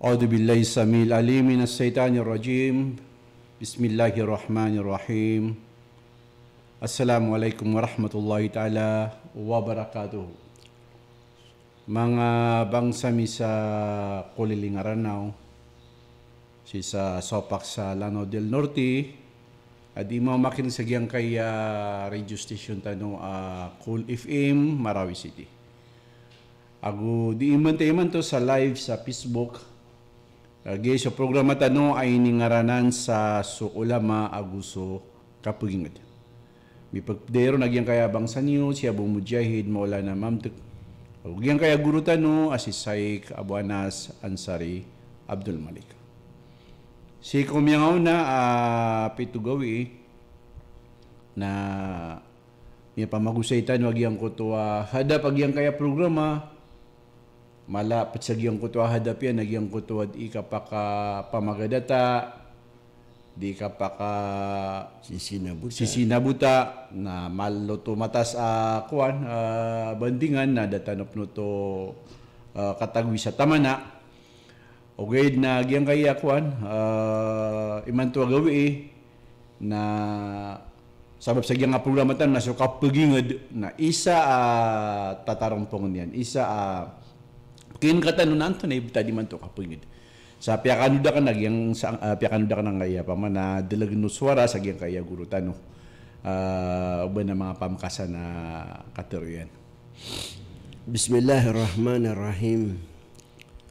أعوذ billahi samil العليم من الشيطان الرجيم بسم الله الرحمن الرحيم السلام عليكم ورحمة الله تعالى وبركاته sa Kuliling Aranaw, si sa Sopak sa Lanao del Norte, at di mo makinsagyang kay uh, ah, radio station tano uh, Cool FM, Marawi City. Ago di iman man to sa live sa Facebook Agi ah, sa programa tano ay ningaranan sa sukulama aguso kapugingat. Mi pagdero nagyang kaya bangsa niyo siya bumudyahid maula na mamtuk. Ugyang kaya guru tano Abu Anas ansari Abdul Malik. Si kumyangaw na uh, pitugawi na may pamagusay tano agyang ko to uh, hada pagyang kaya programa malapat sa giyang kutwa ah, hadapya nagyang kutwa di ka pa ka pamagadata di ka pa ka sisinabuta, sisinabuta na malo matas a uh, kuan uh, ah, bandingan na datanop no to uh, katagwi sa tamana okay na giyang kaya kuan uh, iman gawi eh, na sabab sa giyang apulamatan na so kapagingad na isa uh, tatarong niyan isa uh, Kin katanon Anthony tadi man to kapungid. Sa piyakanuda ka nagyang sa uh, ah, piyakanuda ka nang kaya pa man na dilagno suwara sa gyang kaya guru tano. Uh, ah, uban na mga pamkasa na katuruyan. Bismillahirrahmanirrahim.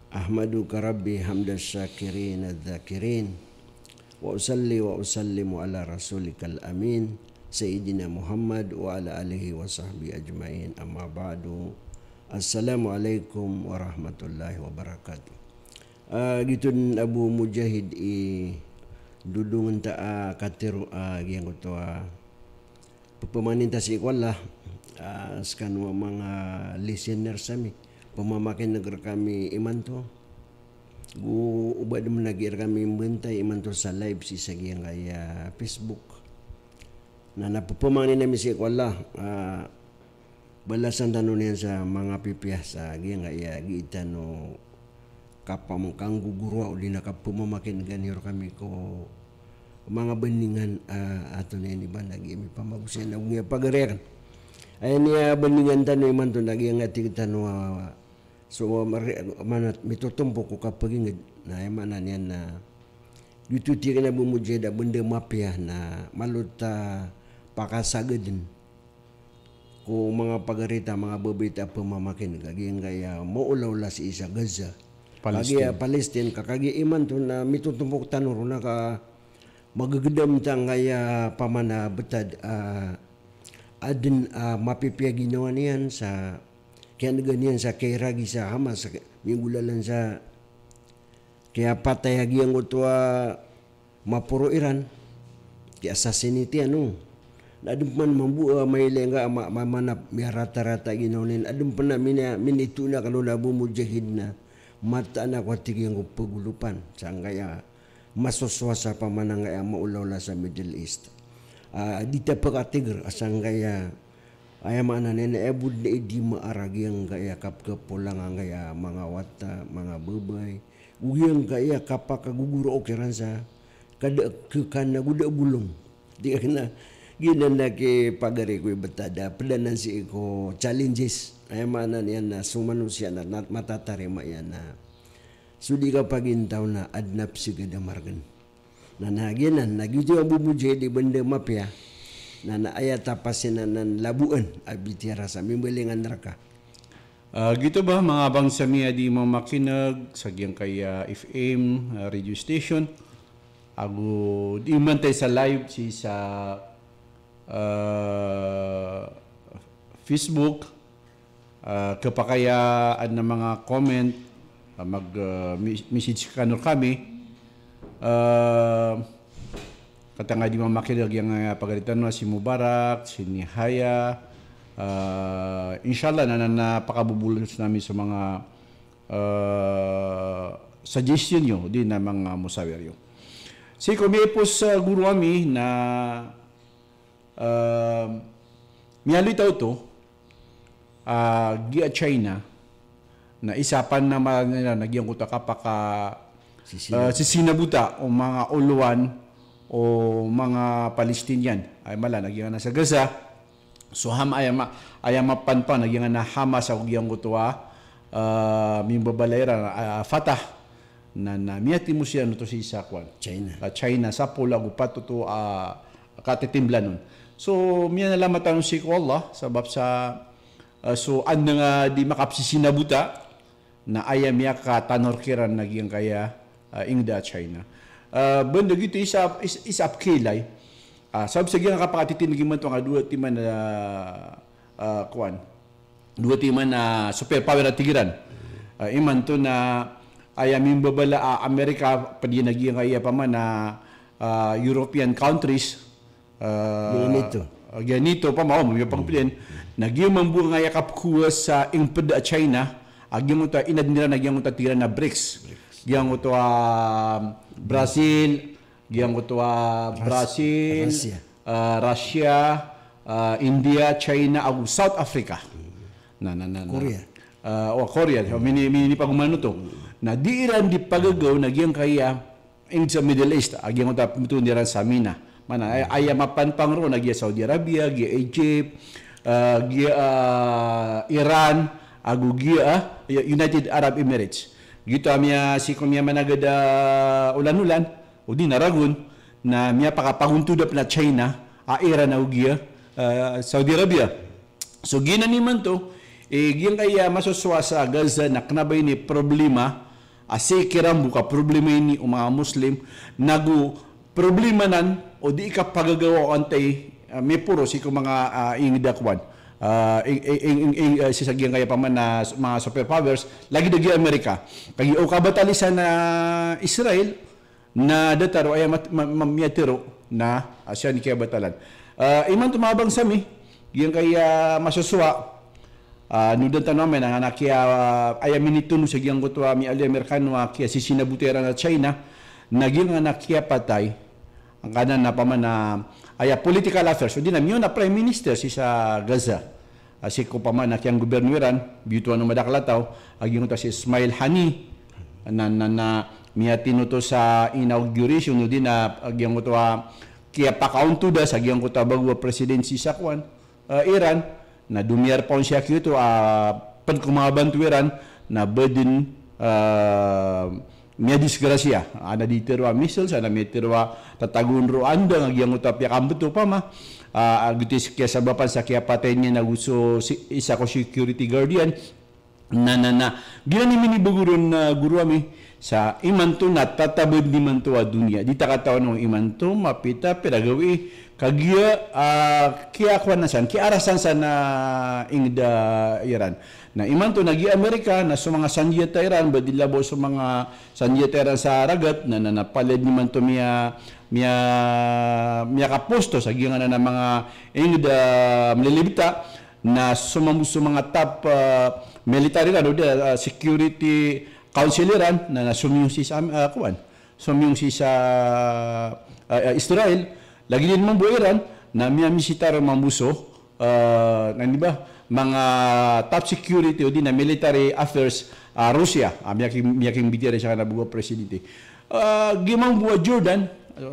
Ahmadu Rabbi hamdan syakirin adzakirin. Wa usalli wa usallimu ala rasulikal amin. Sayyidina Muhammad wa ala alihi wa sahbihi ajmain amma ba'du Assalamualaikum warahmatullahi wabarakatuh. Uh, gitu Abu Mujahid i dudung enta ah, katir a ah, yang kota a uh, pemanin tasik kwalah uh, skan wa mga listener sami pemamakai negara kami iman tu gu ubat de menagir kami mentai iman tu sa live si sagi yang gaya Facebook nana pemanin nami sik kwalah uh, balasan tanu niya sa mga pipiyas sa gi nga iya gi tanu kapamukang gugurwa o dinakapu mamakin ganiro kami ko mga bandingan uh, ato ni ni iba nag iimi pamagusin na kung ipagarekan ayun niya uh, bandingan tanu yung manto lagi iya nga tigitan no, uh, so uh, mari, manat mitutumpo ko kapag inga na emanan yan na uh, dito na bumudya da benda mapiah na maluta pakasagadin din ko mga pagarita, mga babaita pamamakin, kagiyang kaya maulawla si isa Gaza. Palestine. Kagaya ah, Palestine, kagaya iman to na mitutumpok tanuro na ka magagdam tang kaya pamana betad uh, ah, adin uh, ah, mapipya niyan sa kaya ganyan sa kairagi sa Hamas, sa minggulalan sa kaya patayagi ang utwa mapuro Iran, kaya assassinate ano. Adumpan kan, mampu uh, mai lengga ma ma mana mi rata rata gina onin. Adumpan mina mina itu nak kalau labu mujahid na mata nak wati gengu pegulupan sangka ya ah. masuk suasa pamana ngai ama ulaula sa middle east ah, di tapak atigr ah, sangka ya ayam mana nene ebu eh, de eh, di ma aragi angka ya kap ke pulang ngai manga wata manga bebai ugi yang ngai kapak gugur okeransa kada ke kana gudak bulung dia kena ginan na ki ko ibatada planan si ko challenges ay manan yan na sumano siya na matatarima yan na sudi ka pagintaw na adnap si gadamargan na naginan nagiti ang bumudje di bende mapya na naaya na nan labuan abitira sa mimbalingan raka Uh, ah, gito ba mga bang sa miya di mo makinag sagyang kay uh, ah, FM uh, ah, radio station ago di man tayo sa live si sa uh, Facebook, uh, ah, kapakayaan ng mga comment, uh, ah, mag-message uh, ka nun kami. Uh, katanga di mamakilag yung uh, pagalitan na si Mubarak, si Nihaya. Uh, inshallah, na napakabubulos namin sa mga uh, suggestion nyo din na mga musawiryo. Si Kumipos uh, Guru Ami na Uh, um, Miyalo itaw to, uh, China, na isapan na mga ano nagyang ko kapaka uh, ah, sisinabuta o mga Uluan o mga Palestinian ay mala nagyang na sa Gaza so ham ayama ayama panpan nagyang na hama sa ugyang kutuwa ah. uh, mimbabalera uh, Fatah na na miati mo siya no to si Isakwan China uh, China sa pula gupato to uh, katitimbla nun So, miya na lang si ko Allah sabab sa uh, so an nga di makapsisinabuta na ayam ya ka tanor naging kaya uh, ingda China. Uh, ah, benda gitu isa is, is up kilay. Uh, sabab sa gina kapakatitin naging man nga duwa timan na uh, uh, kuan. Duwa timan na uh, super power at tigiran. Uh, iman to na ayam yung babala uh, Amerika padi naging kaya pa man na uh, European countries uh, ah, ganito. Uh, ah, ganito pa mao mo pang pilin nagyumang buong nga yakap kuha sa ingped a China agyang uta inad nila nagyang uta tira na BRICS. Gyang uta uh, Brazil, gyang uta uh, Brazil, Russia, uh, Russia uh, India, China, ug South Africa. Na na na. Korea. Uh, o Korea, mm. mini mini pagumano to. Na di iran di pagagaw nagyang kaya in sa Middle East, agyang uta pumutuan nila sa Mina Mana ay ayamapan pang ro nagiya Saudi Arabia, giya Egypt, uh, ah, giya uh, ah, Iran, agu giya uh, ah, United Arab Emirates. Gito amya si kumya managada uh, ulan-ulan o di naragun na miya pakapahuntuda na China, a Iran na giya uh, Saudi Arabia. So ginaniman to, eh, gin kaya masoswa sa Gaza naknabay ni problema asikirang buka problema ni mga Muslim nagu problema nan o di ka pagagawa antay uh, may puro si ko mga uh, ah, ingidakwan uh, ah, ing, ing, ing, ing, uh, sisagyan kaya paman na mga superpowers lagi dagi Amerika kay o kabatalisa na Israel na dataro ay mamiyatiro na asya ni kaya batalan uh, iman tumabang sami yung kaya masusuwa uh, nudan tanamen ang anak kaya uh, ayamin ito nusagyang ko to mi ali Amerikano kaya sisinabutera na China naging nga nakiapatay ang kanan na paman na ay ah, political affairs. O dinam yun na prime minister si sa Gaza. Asi ah, ko pa man nakyang gobernuran, biyutuan ng madaklataw, aging ah, ta si Ismail Hani, na, na, na miya tinuto sa inauguration, no din na aging ko ta kaya pakauntuda sa aging ko ta bagwa presidency sa Kwan, uh, Iran, na dumiyar pa siya kito, uh, pankumabantuiran, na burden uh, Medis Gracia ada di Terua Misel ada di Terua Tatagun Ruanda yang yang utap yang ambet apa mah uh, gitu sekia sebabnya sekia patennya na guso security guardian na na na Bila ni mini bugurun ah, guru ami sa imanto na tatabod ni manto wa dunia di takataw no imanto mapita pedagogi kagia uh, kia kwanasan kia arasan sana ingda iran na iman to nagi Amerika na sa mga sanjetaran badilabo sa mga sanjetaran sa Aragat na nanapalad ni man to miya miya miya kapusto sa gingan na mga ingid uh, ah, malilibta na sumamu sa mga top uh, military ano uh, security councileran na nasumiyong si sa uh, kuan sumiyong si sa uh, uh, Israel lagi din man buiran na miya misitar mamuso uh, na di ba mga top security o di na military affairs uh, Russia. Uh, miyaking, miyaking bidya rin siya na buwa presidente. Uh, gimang buwa Jordan,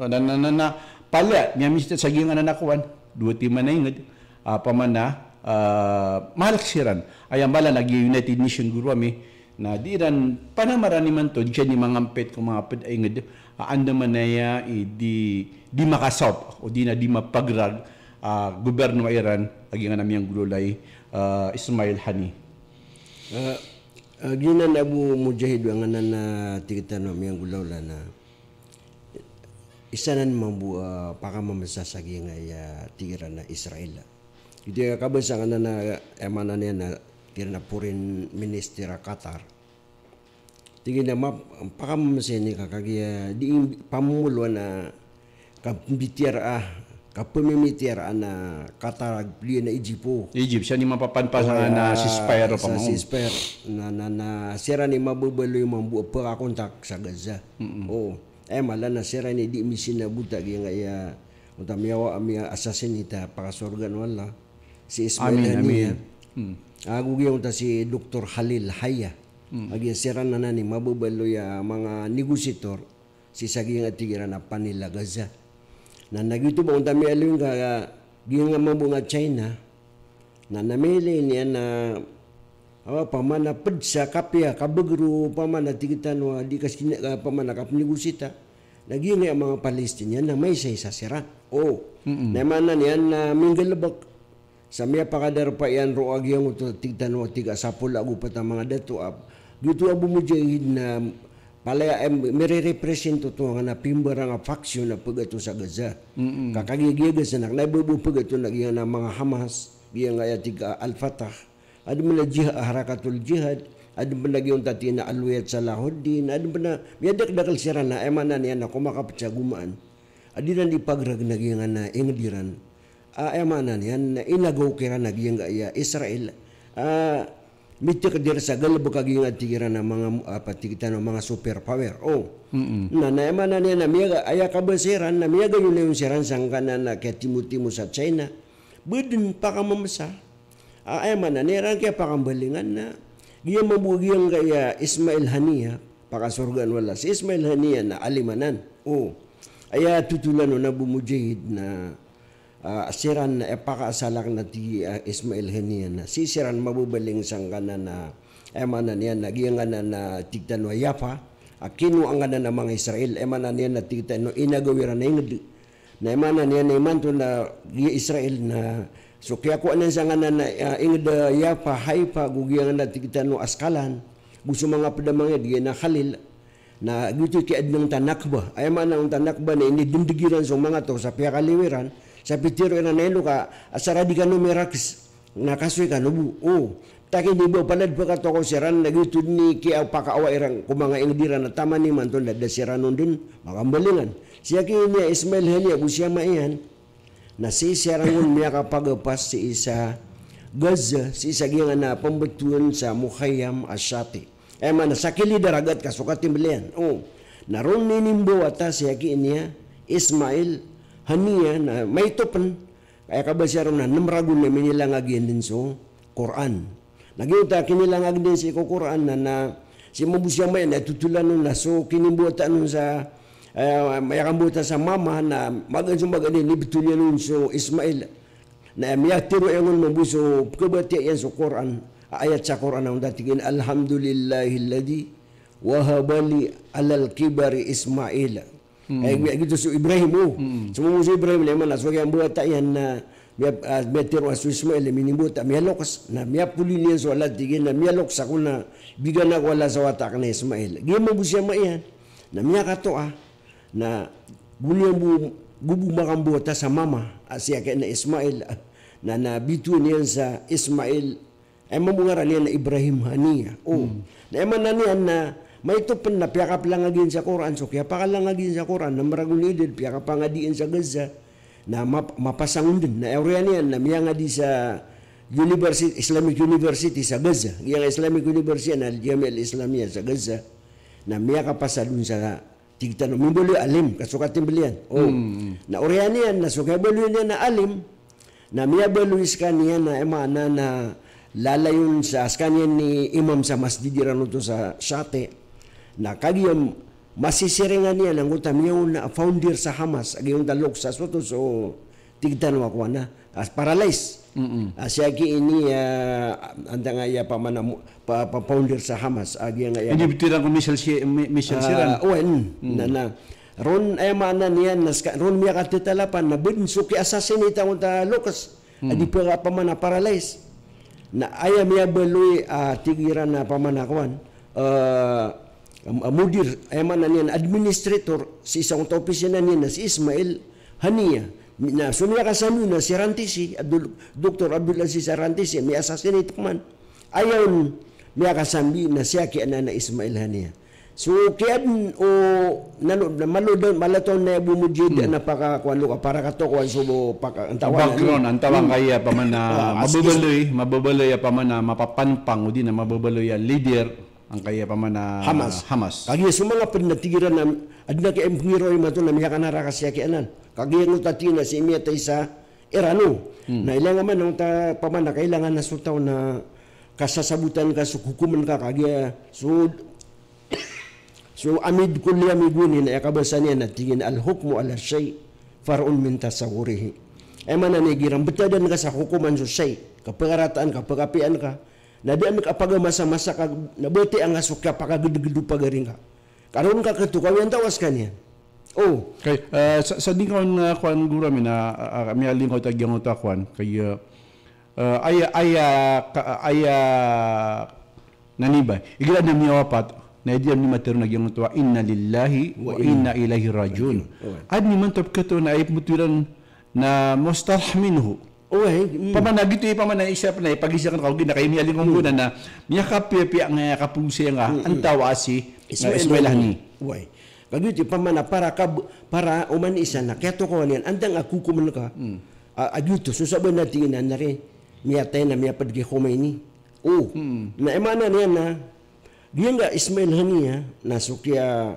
na na na na pala, niya mista sa giyang ananakuan, duwati man na ingad, uh, paman na uh, malaksiran. Ayan bala, nag-United Nation guru kami, na di ran panamarani man to, dyan ni mga pet kung mga pet ay ingad, uh, andaman na ya, eh, di, di makasop, o di na di mapagrag, uh, gobyerno Iran, agi nga namin ang gululay, uh, Ismail Hani. Uh, uh, Gina Abu Mujahid dengan nana tirita nama yang gula gulau lana. Isanan mampu uh, para memesas lagi yang ayah tirita nana Israel. Jadi lah. kabar sang nana ya, emana nana tirita purin minister Qatar. Tiga na map para memesas ni kakagaya di pamuluan na uh, kabitir ah ana na kataragpli na Egypto. Egypt, siya ni mapapanpasan na, na si Spyro pa mo. Si Spyro, na, na, na sira ni mabubalo yung mambuo pa kontak sa Gaza. Mm-hmm. Oo. Eh, mala na sira ni di misin misinabutag yung kaya ah, unta miyawa amia asasinita para sorgan wala. Si Ismail amin, Amin. Mm. Agu gyud unta si Dr. Halil Haya. Mm. Agya sira na nani mabubalo ya ah, mga negotiator si saging atigiran na panila Gaza na nagito ba unta mi alin ka gyud nga mabunga China na namili niya na awa pamana pedsa kapya ah, kabegru pamana tigitan wa di kasina ka ah, pamana kapnigusita lagi nga mga Palestinian na may say sa sira oh mm -mm. namanan yan na minggalabak sa miya pakadar pa yan roag yung tigtan o tiga sa pula gupat ang mga datuap ah. dito ang bumudjahid na pala em eh, mererepresento to nga pimbarang a faction na pagato sa Gaza. Mm-hmm. Kakagigigas na naibubo pagato na iya na mga Hamas, iya nga yatig Al-Fatah. Ad mo na jihad, ah, harakatul jihad, ad mo na yung tati na alwiyat sa lahodin, ad mo na, yadak dakal sira na, emanan eh, yan na kumakapit sa gumaan. Adi na di pagrag naging na Engdiran, uh, ah, emanan eh, yan na inagaw kira naging iya Israel. Uh, mitik kadira sa galbo kaging atigira ng mga uh, ah, patikita ng mga superpower. Oh. Mm-mm. Na naman na niya na miyaga aya ka basiran na miyaga yun yung siran sang kanan na kay Timothy sa China. Budun pa ka mamasa. Ah, ay man na niya kaya pakambalingan na. Giya mabugiyan kaya Ismail Haniya surgan wala si Ismail Haniya na alimanan. Oh. Aya tutulan no na bumujahid na uh, siran epakasalak eh, na ti uh, Ismail na sisiran mabubaling sang kanan na emanan yan nagiyangan na na tigtan wayapa akinu ang na ng mga Israel emanan niya na tigtan no inagawiran na ingad na emanan niya na iman to na Israel na so kaya ko anan sang kanan na uh, ah, ingad yapa Haifa gugiyangan na tigtan no askalan gusto mga padamangid na Khalil na gitu ti adnang tanakba ay man ang tanakba na inidindigiran sa mga to sa piyakaliwiran sa pitiro ina nelo ka asara ah, di ka no merax na kasoy ka lubu o taki di ba palad pa katoko siran nagitud ni ki au pakaawa irang kumanga ingdira na tama ni man tol da siranon din makambalingan siya ki niya Ismail Helia ko siya maiyan na si sirangon niya kapagapas si isa Gaza si isa ginga na pambetuan sa Muhayyam Ashati ay eh, man sakili daragat kasukatim lian o naroon ni nimbo ata siya ki niya Ismail haniya, na may topan kaya ka ba siya rin na namragun na agin din so Quran. Nagyuta, kinilang agin din si ko Quran na na si Mabusya may natutulan nun na so kinibuta nun sa uh, eh, mayakambuta sa mama na magandang ni libituli nun so Ismail na miya tiro yung nun Mabuso kabatiya yan so Quran ayat sa Quran ang datingin Alhamdulillahilladhi wahabali alal kibari Ismaila Mm. Eh, biar kita suruh Ibrahim tu. Oh. Mm. Semua musuh Ibrahim ni mana lah, sebagai yang buat tak yang biar ah, biar tiru asu Ismail ni buat tak biar lokas. Nah, biar puli ni soalat tiga. Nah, biar lokas aku nak biar nak wala zawat tak nih Ismail. Dia mau busi sama ian. Ya. Nah, biar kata ah. Nah, buli yang bu gubu makan buat tak sama mama asyik ah, kena Ismail. Ah. Nah, nah bitu ni yang sa Ismail. Emang bukan rakyat Ibrahim Hania. Oh, mm. nah, emang nani lah anak Maitupon na piyakap lang sa Quran. So kaya pa sa Quran na maragunidid piyakap pangadiin sa Gaza na map mapasangon din. Na area niyan na miya nga di sa University, Islamic University sa Gaza. Yung Islamic University na Jami al-Islamiyya sa Gaza na miya ka sa dun sa tigtan mo alim kasukatin bilian. Oh. mm. na area niyan na sukay bolo niya na alim na miya bolo niya na emana na, na lalayon sa askanian ni Imam sa Masjidiran Ranuto sa Shate na kagiyam masisiringan niya ng utam niya na founder sa Hamas agayong dalog sa soto so tigdan wa ko na as paralyzed mm -hmm. asya ki ini uh, anda nga ya pa mana pa, pa founder sa Hamas agi ah, nga ya ini bitiran ko Michel si Michel ah, Siran uh, oen mm. na na ron ay mana niya nas ron miya pa na bin suki assassinate ang ta Lucas mm. adi pa pa mana paralyzed na aya miya beloy uh, tigiran na pamanakawan uh, mudir ayaman na niyan, administrator si isang topis na niyan na si Ismail Hania na sumila kasami na si Rantisi Abdul, Dr. Abdulaziz Rantisi may assassinate man ayaw may kasambi na siya kaya na na Ismail Hania so kaya o nanu malo don malaton na bumujid hmm. na paka kwalo ka para ka to subo paka antawan background ano? antawan kaya hmm. pa man na uh, ah, mabubuloy mabubuloy pa man na mapapanpang udi na mabubuloy ya leader ang kaya pa man na Hamas. Hamas. Kagi sumala pa natigiran na adna kay empiro yung mato na miyakan na kasi aki anan. Kagi ang utati na si imiya tayo sa Irano. Hmm. Na ilangan man ang ta, paman na kailangan na sutaw na kasasabutan ka so hukuman ka kagi so so amid kulli amiguni na ikabasan niya na tingin al hukmu ala shay farun min tasawurihi. Ema na nagiran, batadan ka sa hukuman so shay. Kapagarataan ka, pagapian ka, na dia mi kapaga masa masa ka na bete ang asok ka paka gedu gedu paga ringa karon ka yang tahu kan ya oh kay uh, eh, sa, sa di kon uh, eh, kwan gura mi na uh, eh, mi aling ko tagyang ta kwan kay uh, aya aya ka, aya dia mi materu na gyang tawa inna lillahi wa inna Ilahi rajun adni man tapketo na ayp mutiran na mustahminhu. Uy, eh. mm. pamana gitu pamana isa pa na pagisa kan kag nakay mi aling nguna mm. na miya ka pepe ang kapulse nga ang tawa si nga eskwela ni. Uy. Kagito pamana para ka para uman isa na keto ko niyan andang aku kumun ka. Mm. Uh, agyuto so na tinginan na rin. Miya tay na miya padge kumay ni. Oh. Mm. Na emana niya na dia nga Ismail Hania ah, na sukya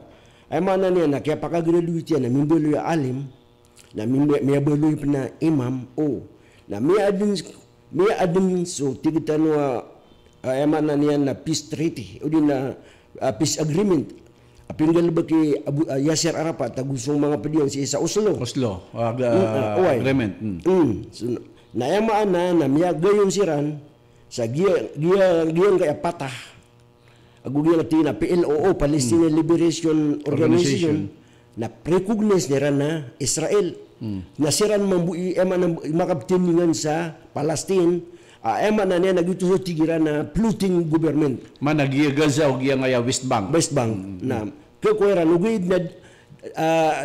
emana niya na kaya pakagraduate na mimbulo alim na mimbulo na imam oh na may adin may adin so tigitan wa uh, ah, eman na niyan na peace treaty o din na uh, peace agreement apin gal ba kay Abu, uh, Yasser Arafat tagusong mga pediyon si sa Oslo Oslo uh, mm, uh, agreement mm. Mm. So, na na na miya gayon Ran sa giya giya kaya kay patah agugiya na PLOO Palestinian mm. Liberation Organization, Organization na recognize nila na Israel Hmm. Yasiran mambu i ema na makaptim ningan sa Palestine a uh, ema na ne nagito sa tigiran na lah, pluting government. Ma nagiya Gaza o giya ngaya West Bank. West Bank. Hmm. Na ke ko era nugi na uh,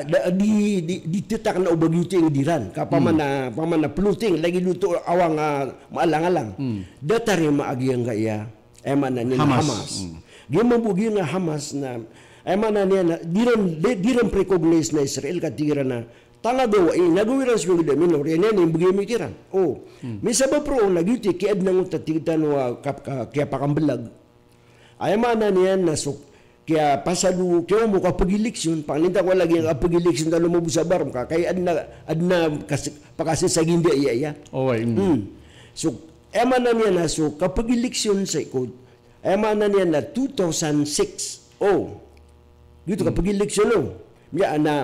ah, di di ditetak na ubag yuti ang diran ka hmm. pa man na pa na pluting lagi luto awang uh, ah, maalang alang hmm. datari maagi ang gaya ema na ni Hamas, Hamas. Hmm. Gimo bugi nga Hamas na ema na ni diren diren na Israel ka tigiran na talaga wa eh, ina guwiras ko gida minor yan yan yung bagay Oh, hmm. misa ba pro nagyuti kiad nang utatitan wa ah, kaya pakambalag. Ay mana niyan nasuk kaya pasadu kaya mo kapag-eleksyon panginta ko lagi ang kapag-eleksyon na lumubos sa bar kaya adna adna kas, pakasi sa gindi iya iya. Oh, ay. Mm. Hmm. So, ay na niyan nasuk ah, kapag-eleksyon sa ikod Ay na niyan na 2006. Oh. Dito hmm. kapag-eleksyon oh. Miya na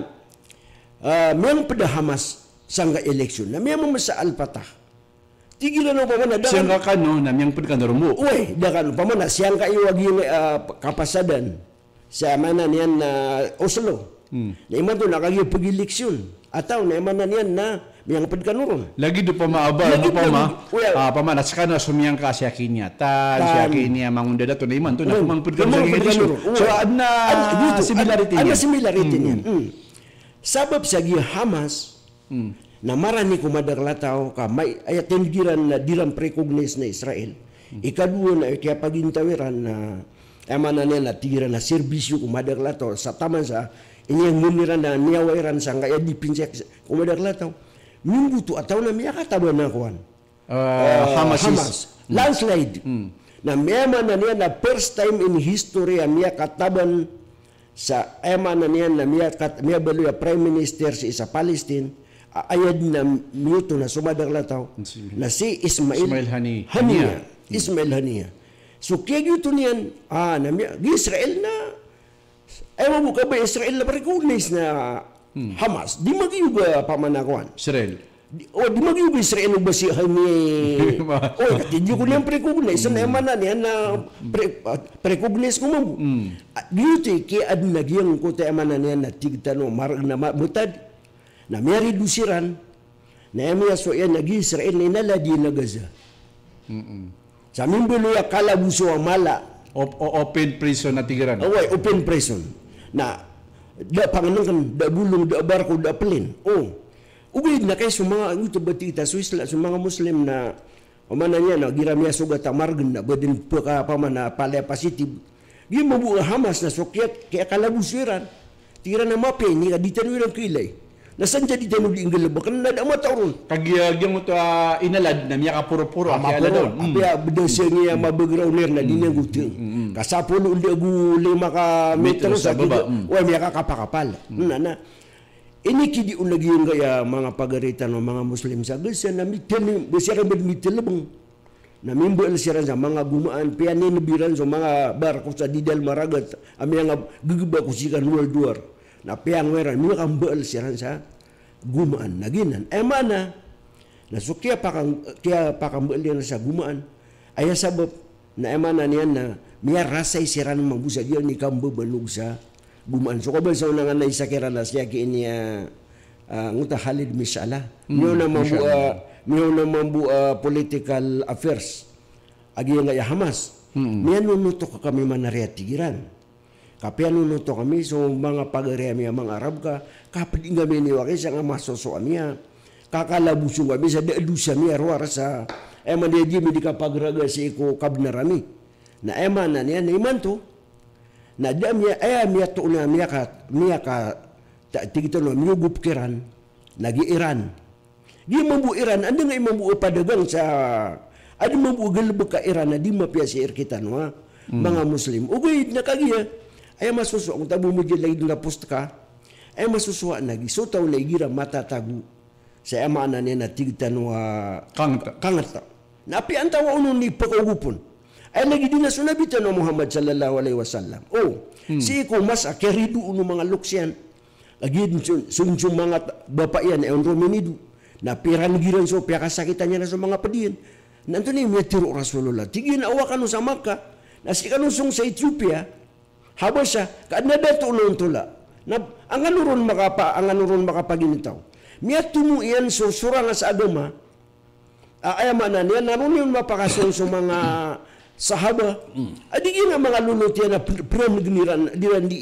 uh, memang pada Hamas sangga election na memang masal patah tigil na pa man siyang ka kano na miyang pud kanor mo uy da mana. pa man siyang ka iwag yung uh, kapasadan sa mana niyan Oslo hmm. na iman to nakagyo pag election atau na iman na niyan na miyang pud lagi do pa maaba lagi do pa ma uh, pa man sa kano sumiyang ka siya kinya ta siya kinya mangunda da to na iman to so ada similarity niyan adna similarity sabab sa sagi Hamas hmm. na marani ko madaglataw ka may ayatendiran na diram recognize na Israel hmm. ikaduo na kaya pagintawiran na ama na nila tira na serbisyo madaglataw sa taman sa inyang muniran na niyawairan sa kaya dipinsek kumadarlataw minggu tu ataw na miya katawa na kuan uh, ah, uh, Hamas, Hamas. Hmm. landslide hmm. na mema na niya na first time in history ang miya kataban sa ema na niya na miya, kat niya beluya prime minister si isa Palestine ayad na miyuto na sumadag lataw na si Ismail, Ismail Hani, Haniya. Hmm. Ismail Haniya. So kaya yuto niyan, ah, na miya, Israel na, ewan mo ka ba Israel na parikunis na hmm. Hamas. Di magyuga pamanakuan. Israel. Oh, di mana ibu Israel nak bersih kami? Oh, kata dia kena yang prekognis. Hmm. Sebenarnya hmm. mana ni? anak pre, prekognis kamu. Hmm. Ah, hmm. Ah, dia tu ke ada lagi yang kota yang mana ni? Ana tiga tanu marah nama betad. Nah, mari dusiran. Nah, yang mana soalnya lagi Israel ni nala di negara. Lah Sambil hmm. beli ya kalah busuah open prison nanti lah geran. Oh, open prison. Nah, dah panggil kan? Dah gulung, dah barco, dah pelin. Oh, Ugli na kay sumanga ito ba tita Swiss sumanga Muslim na o man niya na giramya suga ta margen na bedin puka pa man na pale positive. Gi mo Hamas na sokyat kay kalabusiran. Tira na mape ni ka dita nuyo ng kilay. Na saan siya dita nuyo ng gilabok? Kanan na damat ako ron. Kagiyagi mo ito inalad na miya kapuro-puro. Kapuro. Kapaya bedo siya niya mabagraw nir na dinang guti. Kasapulo ulit ako lima ka metro sa baba. Uwa hmm. miya ka kapakapal. Na hmm. na. Mm ini kidi ulagi yung kaya mga pagarita ng mga Muslim sa gusya na mitin yung besyara med mitilabang na mimbo ang siran sa mga gumaan piyan ni nabiran sa mga barko sa Didal Maragat ang mga gagaba ko si kan World War na piyan weran mga kambo ang siran sa gumaan eh, na ginan e mana na so kia pakang kaya pakang mo ilian sa gumaan ay sabab na emana eh, niyan na miya rasay siran mga busa dia ni kambo balog gumaan so ko ba sa unang anay sa kirana siya kiinya uh, ah, nguta halid misala mm, na mabua miyo ah, na mabua ah, political affairs agi nga ya Hamas mm. miyan nunuto ka kami manariya tigiran kapian nunuto kami so mga pagariya miya mga Arab ka kapag nga miniwa kaysa nga masoso niya kakalabusong kami sa deadusa eh, miya ruwara sa ema niya di mi di kapagraga si iko kabnarami na ema eh, na niya na iman to Ya, eh, na dem ya aya mi to na mi ka mi ka ta tigito no mi gup kiran na iran gi mambu iran ande ngai mambu pa de gang sa adi mambu gel buka iran na di mapia sir kita no hmm. mga muslim ugui na kagi ya aya masuso ang tabu mi lagi dula postka Ayam masuso na gi so tau lagi gira mata tagu sa ema anane na tigitan wa kangta kangta na pi antawa unu ni pakogupun ay nagidin na sunabitan ng Muhammad sallallahu alaihi wasallam. Oh, hmm. si iko mas akeridu ah, uno mga luksyan. Agid sunjung mga bapak yan ay eh, ruminidu. Na piran giran so piyakasakitan niya na sa mga padiyan. Nanto ni Metro Rasulullah. Tigin awakan sa Makkah. Nasi kanusong sa Ethiopia. Habasya, kaadnada to ulo tula. Na, ang anuron makapa, ang anuron makapaginitaw. Miya tumu iyan so surang sa agama, aayama ah, na niya, naroon yung mapakasun sa mga sahaba adik adi gina lulu ti na prem gniran di ran di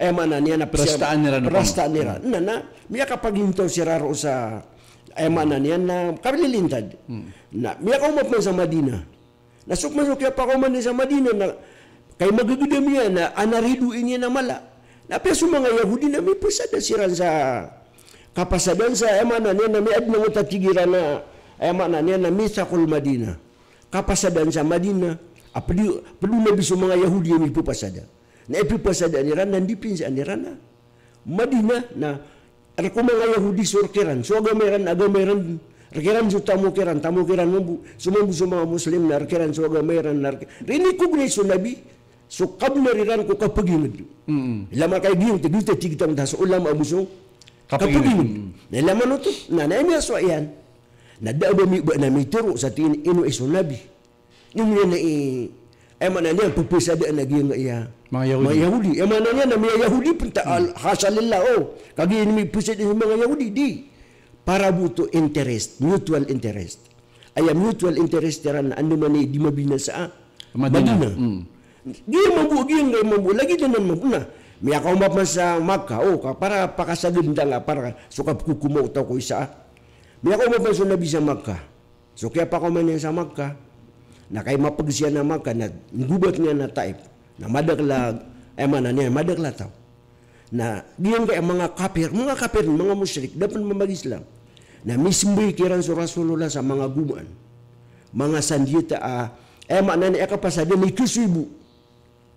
e mana ni na prestaan ni ran prestaan ni ran hmm. na na miya ka pagintaw si raro sa e eh, mana ni na kabililintad mm. na miya ka umap sa madina na sukma ya, pa ko man sa madina na kay magugudem niya na anaridu ini na mala na peso mga yahudi na mi pusada si ran sa kapasadan sa e mana ni na mi adna mutatigiran na e eh, mana ni na misa kul madina kapasadan sa Madinah apa di perlu Nabi semua Yahudi yang lipu pasada na epi pasada ni rana di pin sa ni rana Madinah na ada ko Yahudi surkiran, keran so agama ran agama ran rekeran su tamu keran tamu keran mambu semua bu semua muslim na rekeran so agama ran na rini ku gune su Nabi so kabna riran ku kapagi mendu mm lama kai giung te dute tigitang dasa ulama abu so kapagi mendu na lama no tu na na emi aswa nada ba mi ba na eh, eh, hmm. oh, mi tero sa tin inu isu nabi yun ni na i emana ni ang pupisa de na giyang iya ma yahudi emana ni na mi yahudi pinta al hasalillah oh kagi ni mi pusit ni mga yahudi di para butuh interest mutual interest aya mutual interest teran anda mana di mabina sa madina hmm. dia mampu gini, dia mampu lagi dengan mampu na. Mereka umat masa maka, oh, para pakasagin tangga, lah, para suka kuku mau tau kuisa. Ah. Bila ko mapan sa bisa makan, So lah, eh, eh, lah kaya pa ko man yan sa Makkah. nak kay mapag siya na Makkah na gubat niya na taip. Na madakla, emana ni na eh, niya, madakla tao. Na diyan kay mga kapir, mga kapir, mga musyrik, dapat membagi mag-Islam. Na misimbay kiran sa Rasulullah sa mga gumaan. Mga sandita, ay man na niya kapasada, may kusibu.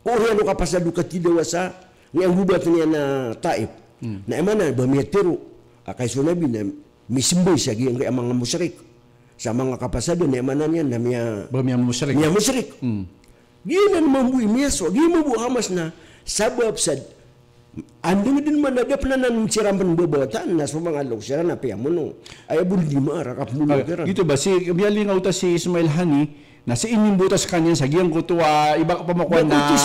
O oh, yan o kapasada, katidawa sa niya gubat niya na taip. Hmm. Na ay man na, bamiyatiro. Kaya sa Nabi na, misembah lagi yang emang musyrik sama nggak lah apa saja nih mana nih namanya belum yang musyrik yang musyrik hmm. gimana nih mampu ini ya so gimana bu hamas na. sebab sad Andung din man ada penanan menciram pen bebotan nas memang Allah syaran apa yang menung aya bul di marak apa menung kira gitu ba si biali ngauta si Ismail Hani na si inyong butas kanya sa giyang kutuwa iba pa makuan na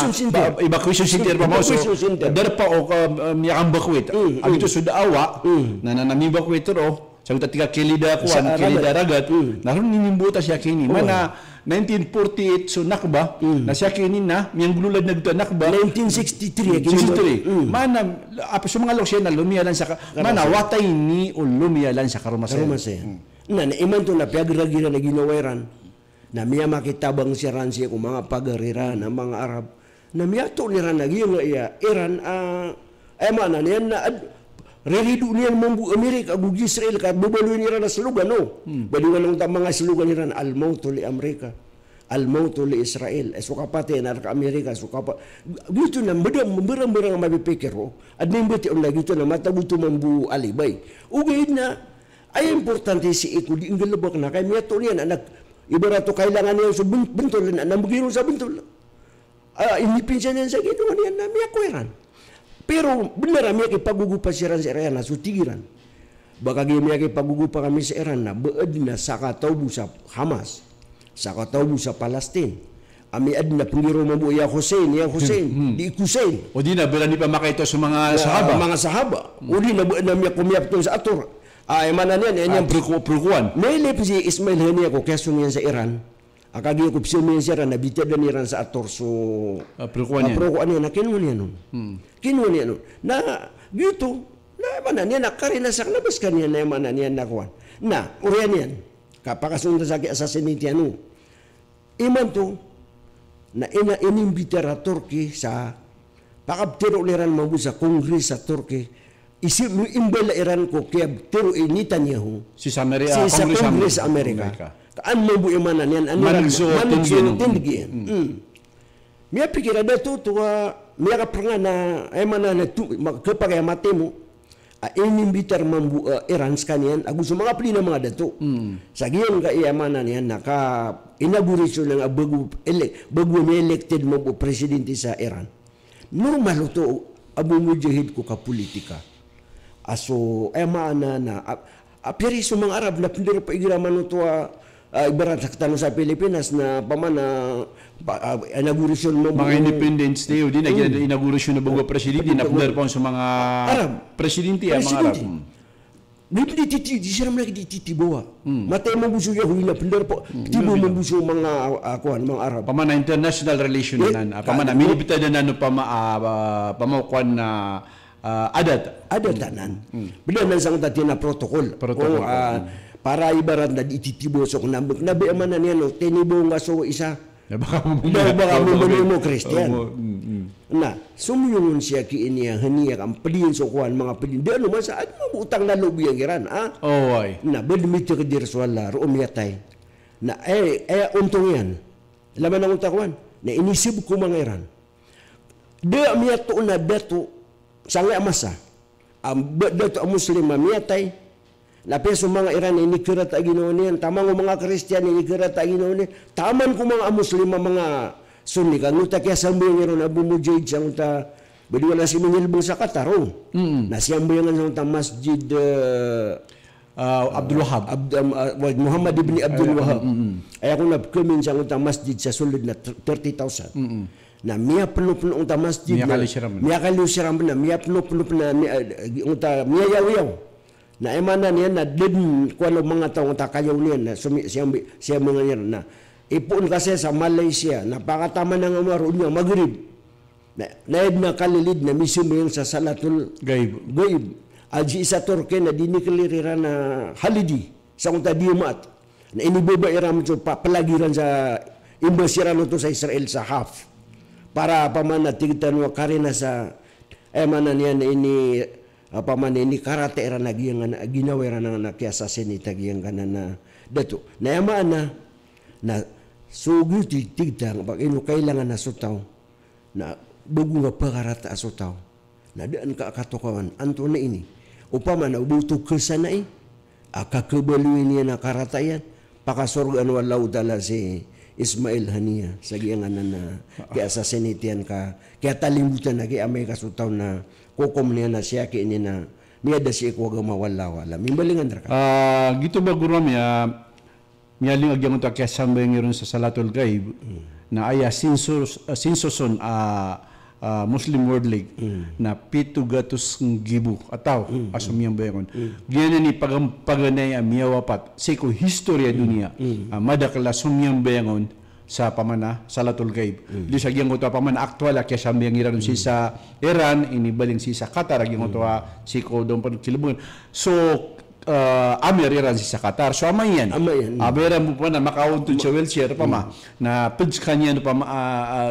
iba ko isu sintir pa mo so dar pa o miyakang bakwit ang ito sudawa na nanami ro So tika kilida kuan kilida ragat mm. naron ninimbuta siya kini oh. mana 1948 so nakba mm. na siya kini na miyang gululad nagta nakba 1963 63 mm. mana apa sa mga loksyon na lumiyalan sa mana watay ni o oh, lumiyalan sa karumase karumase mm. na naiman to na piagragira na ginaweran na miya makitabang si Ransi kung mga pagarira ng mga Arab na miya to nira na ginawa iya Iran uh, ah, ay eh, mana niyan na ad, Rari dunia yang membu Amerika bugi Israel kat bebalu ni rana slogan no. Hmm. Bagi ngan utama ngan slogan ni rana al maut li Amerika. Al maut li Israel. Esok eh, apa te nak Amerika suka apa. Gitu nam beda memberang-berang mabe pikir oh, Adni beti on lagi tu nam mata butu membu ali bai. Ugi na ai important si iku di ngel lebok nak ai miatu ni anak ibarat ah, tu kailangan yang sebentul nak nam begiru sebentul. Ah Ini independence sa gitu ngan nam miakoiran. Hmm. Pero benar kami ke pagugupa siran siran na sutigiran. Baka kami ke pagugupa kami siran na beedna sakatau busa Hamas. Sakatau busa Palestine. Ami ah, adna puliro mabu ya Hussein, ya Hussein, hmm, hmm. di Hussein. O di na berani pa makaito sa mga ya, sahaba. Mga sahaba. Hmm. O di na beedna miya kumiyap sa ator. Ah, emanan yan, eh, yan yung... Ah, Prukuan. May lip Ismail Hania ko, kaso niyan sa Iran akadi ko psil mensera na biteda ni ran sa ator so aprokuan ah, niya na kinuha niya nun hmm. kinuha niya nun na gitu na ni niya nakari na sa labas kaniya na man niya nakuan na urian niyan kapakasunod sa assassinate niya ano. nun iman to na ina inimbitera Turkey sa pakabtiro liran mo sa Kongres sa Turkey isip mu imbela iran ko kaya tiro inita niya ho si, Amerika, si sa Congress Amerika, Amerika an mo bu imana nen an man zo tin tin gi mm. mm. mi apiki rada tu tua, mereka pernah na e mana na tu ma ke pa ga ini bitar mambu eran skan yan agu so mga kan pli na mga mm. dato sagi yan ga e mana nen na ka inauguration ng abugu ele bugu me elected mo presiden di sa eran normal lah tu abu mujahid ko ka politika aso e mana na Apa a, a, a, a, a, a, a, a, uh, ah, ibarataktan sa Pilipinas na pamana ah, pa, uh, inauguration mo mga Independence Day din na mm. inauguration ng bago presidente na pudar pa sa mga Arab presidente ang mm. mm. mga Arab di titi di sira lagi di titi bawa. Mata mo busu ya huina pender po. Tibo mo busu mga akuan mga Arab. Pamana international relation eh, nan. Pamana eh. mini bitada nan pama pamakuan na adat. Adat tanan. Mm. Bila nan sang tati na protokol. Protokol para ibaran na ititibosok na nabi aman na niya no tinibo nga so isa na baka mamili baka mamili mo Christian oh, na sumuyungon siya ki iniya haniya ang pilin so kuan mga pilin di ano man sa ano utang na loob iran, giran ah oh ay na bed mito ka dir swala ro umyatay na eh eh untong yan laman ng utakuan na inisib ko mga iran di miyato na beto sa amasa ang beto ang muslim mamiyatay Lapis sa mga Iran, inikira ta ginoon tamang Tama ko mga Kristiyan, inikira ta ginoon niyan. Taman ko Muslim Muslima, mga Sunni ka. Nga kaya sa mga Iran, na bumujid siya nga ta, Bili wala si Manilbong sa Kataro. Mm. Nasiyambayan nga sa masjid... Eh, ah, Abdul Wahab. Um, ah, Muhammad ibn Abdul Wahab. Mm Ay ako nabkumin siya ng masjid sa sulod na 30,000. Mm Na miya puno-puno ang masjid. Miya kalusiram. Miya kalusiram na. Miya penuh penuh na. Miya, miya yaw-yaw. na emana niya na din ko ano mga taong takayaw niya na sumi, siya, siya mga niya na ipun kasi sa Malaysia na na nga maroon niya magrib na, naib na kalilid na mismo yung sa Salatul Gaib Gaib Aji sa Turkey na diniklirira na holiday sa unta diumat na inibuba iram to pa, palagiran sa imbasira no sa Israel sa half para paman na tigtan wa karina sa emanan eh, yan ini apa mana ini karate era nagi yang anak gina wera nang anak kiasa seni tagi yang kana na datu na yama na na sugu di tigdang pak ino kailangan na sotaw na bugu nga pagarata sotaw na daan ka katokawan anto ini upama na ubutu kesana i aka kebelu ini na karate yan paka sorga na walau dalase Ismail Hania sagi yang anak na kiasa seni tian ka kiasa limutan na kiasa mereka na kokomlena siya ki inina niya da siya ko ga mawala wala balingan ra ka ah uh, gito ba guro miya miya ling agyang ta ba sambay ngiron sa Salatul Gaib, mm. na aya sinsos uh, ah, sinsoson a uh, uh, ah, Muslim World League mm. na pito gatos ng gibu ataw mm. asumiyang bayon mm. gyan ni pagampaganay miyawapat sa ko historia dunia mm. uh, madakla sumiyang bayon sa pamana Salatul Gaib. Mm. Di sa giyang utua pamana aktual kaya siya miyang iran si mm. sa Iran inibaling si sa Qatar giyang utua mm. ah, si ko pan kilbon. So uh, amir iran si sa Qatar. So ama yan. Ama yan. Abera ah, mo pa na makaunto sa wheelchair pa ma na peds kanya pa ma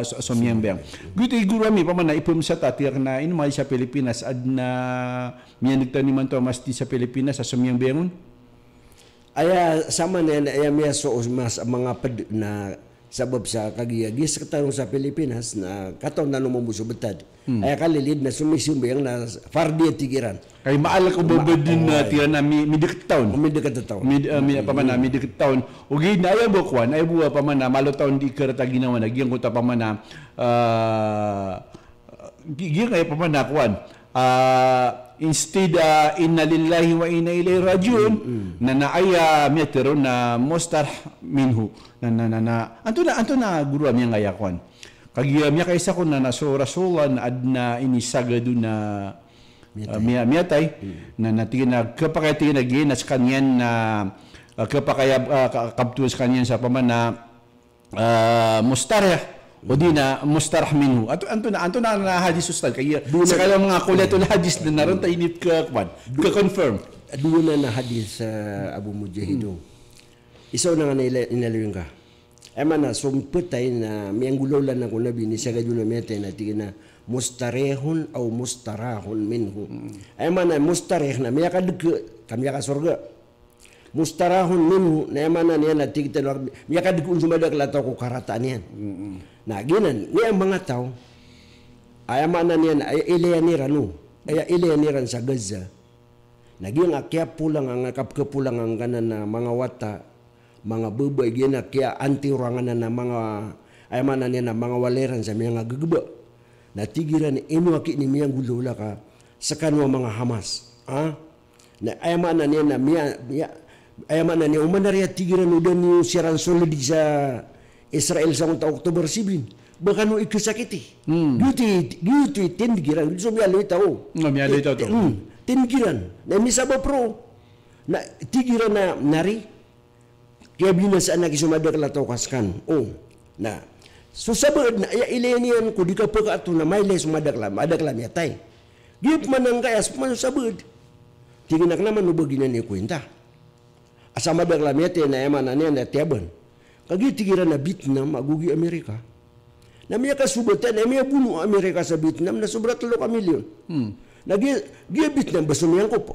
uh, uh, so miyang bang. Gusto iguro mi pa na ipum sa tatir na in sa Pilipinas ad na miyang man to mas di sa Pilipinas sa sumiyang bangon. Aya sama na yan, aya miya so mas mga ped na sabab sa kagiyagi sa sa Pilipinas na katong na mabusubetad. Hmm. Ay kalilid na sumisumbayang na fardi at tigiran. Kay maala ko bubad din na tira na midikit taon. Oh, midikit taon. Mid, uh, ah, mid, pamana, midikit taon. O gid na ayaw bukwan, ayaw buwa pamana, malo taon di karata ginawa na, giyang ko ta pamana, uh, ah, giyang kaya pamana kwan, uh, ah, instead uh, inna lillahi wa inna ilay rajiun mm-hmm. na naaya uh, na mustar minhu na na na na anto na anto na guru amya ngayakon kagiya miya kaisa ko na naso rasulan adna inisagadu na uh, miya miya tay hmm. na natigin na kapakatigin na ginas kanyan na uh, kapakaya uh, kaptuwas kanyan sa pamana uh, mustarya o di na mustarah minhu ato anto na anto na na hadis ustal kay sa kala mga kuleto na hadis na naron ta ka kwan ka confirm duwa na na hadis sa uh, Abu Mujahid hmm isaw na nga inaliwin ka. Ema na sumputay na may angulaw lang ako na binisagad yun na mete na tigin na mustarehon o mustarahon minhu. Ema mm. na mustareh na may akaduk kami akasurga. Mustarahon minhu na ema na niya na tigit na may akaduk unsumadak lataw ko karataan yan. Na ginan, niya mga tao ay ama na niyan ay ilayaniran no. Ay ilayaniran sa Gaza. Naging akyap pulang ang akapkapulang ang ganan na mga wata mga bubay gina kaya antirangan na mga ayaman na na mga waleran sa mga gagaba na tigiran ino akit ni mian gulula ka sa kanwa mga hamas ha? na ayaman na niya na miya, miya, ayaman na niya umanar tigiran udan ni siaran solid sa Israel sa unta Oktober sibin. baka no sakiti? hmm. duty duty ten giran so mi aloy tao no mi aloy tao ten giran na mi pro na tigiran na nari dia bina seanak isu mada telah tahu kaskan. Oh. Nah. So sabar nak ya ilenian ku di kat tu nama ile isu mada kelam. Ada kelam ya tai. Dia pemandang kaya semua sabar. Tiga nak nama nubu gina ni ku entah. Asam mada kelam ya tai na emana ni anda tiaban. Kagi tigira na bitna magugi Amerika. Namanya ka subatan, namanya bunuh Amerika sa Vietnam na sobrang 3 million. Hmm. dia gaya Vietnam, basumiyang ko po. Pa.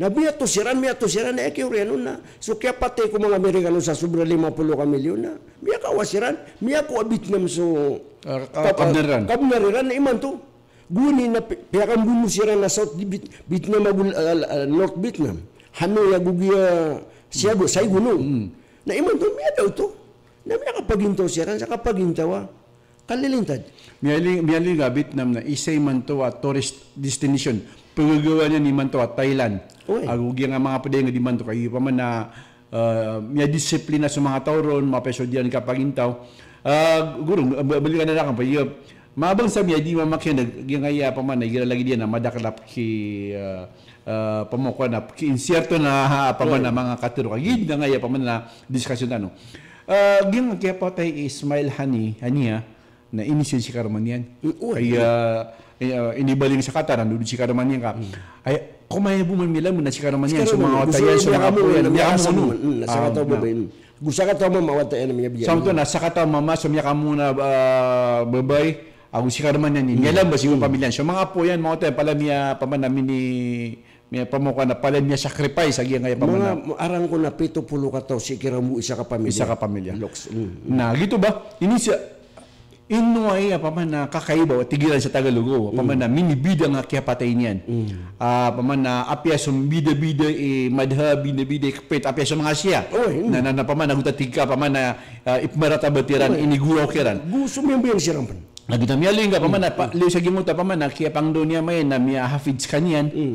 na miya tusiran, miya tusiran, eh, na ekiureno na. So kaya patay ko mga Amerikano sa sobra 50 ka milyon na. Miya kawasiran, miya ko abit nam so... Uh, ah, uh, ah, kabnariran. Kabnariran na iman to. Guni na piyakang bumusiran na South Bit, Vietnam, ah, North Vietnam. Hanoy, agugia, siyago, say gunong. Mm. Na iman to, miya daw to. Na miya kapagintaw siran, sa kapagintawa, kalilintad. Miyaling, miyaling gabit Vietnam na isay man to a tourist destination Pagagawa niya ni Manto at Thailand. Agugi nga mga paday nga di Manto kayo pa man na uh, may disiplina sa mga tauron, mapeso diyan kapagintaw. Uh, ah, gurong, balikan na lang pa iyo. Mabang sa miya, di mamakya, nagingaya pa man, nagira lagi diyan na madaklap si uh, uh, na, ki na ha, na mga katuro. Gid na ngaya pa man na diskusyon ano. Uh, kaya pa tayo Ismail Hani, Hania, na inisyon si Carmen yan. Kaya, Eh, eh, ini bali ni sakata hmm. nan dulu cikara mani ka ay ko may bu man mila mun cikara mani so ma wata yan yang ka bu yan ya asu nu sakata bu bain gusaka ta ma wata yan mi biya so to na sakata ma ma so mi ka muna babay ang cikara ni mila ba si yung so ma po yan ma wata pala mi paman kami ni mi pemukaan na pala mi sacrifice agi ngay paman na arang ko na 70 ka taw sikira mu isa ka pamilya isa ka pamilya hmm. na ini Inoy ah, paman na kakaiba o tigilan sa Tagalugo oh, paman mm. na minibida nga kaya patay niyan mm. uh, paman na apya sumbida bida e madha bida bida kapit apya sa mga siya Oy, na, na, na paman na gutatig ka paman na uh, ah, ipmarata batiran Oy. iniguraw kiran gusto mo yung sirang pan Nagita miya linga paman na mm. pa, liw sa gimuta paman na kaya pang doon niya may na miya hafids kanyan mm.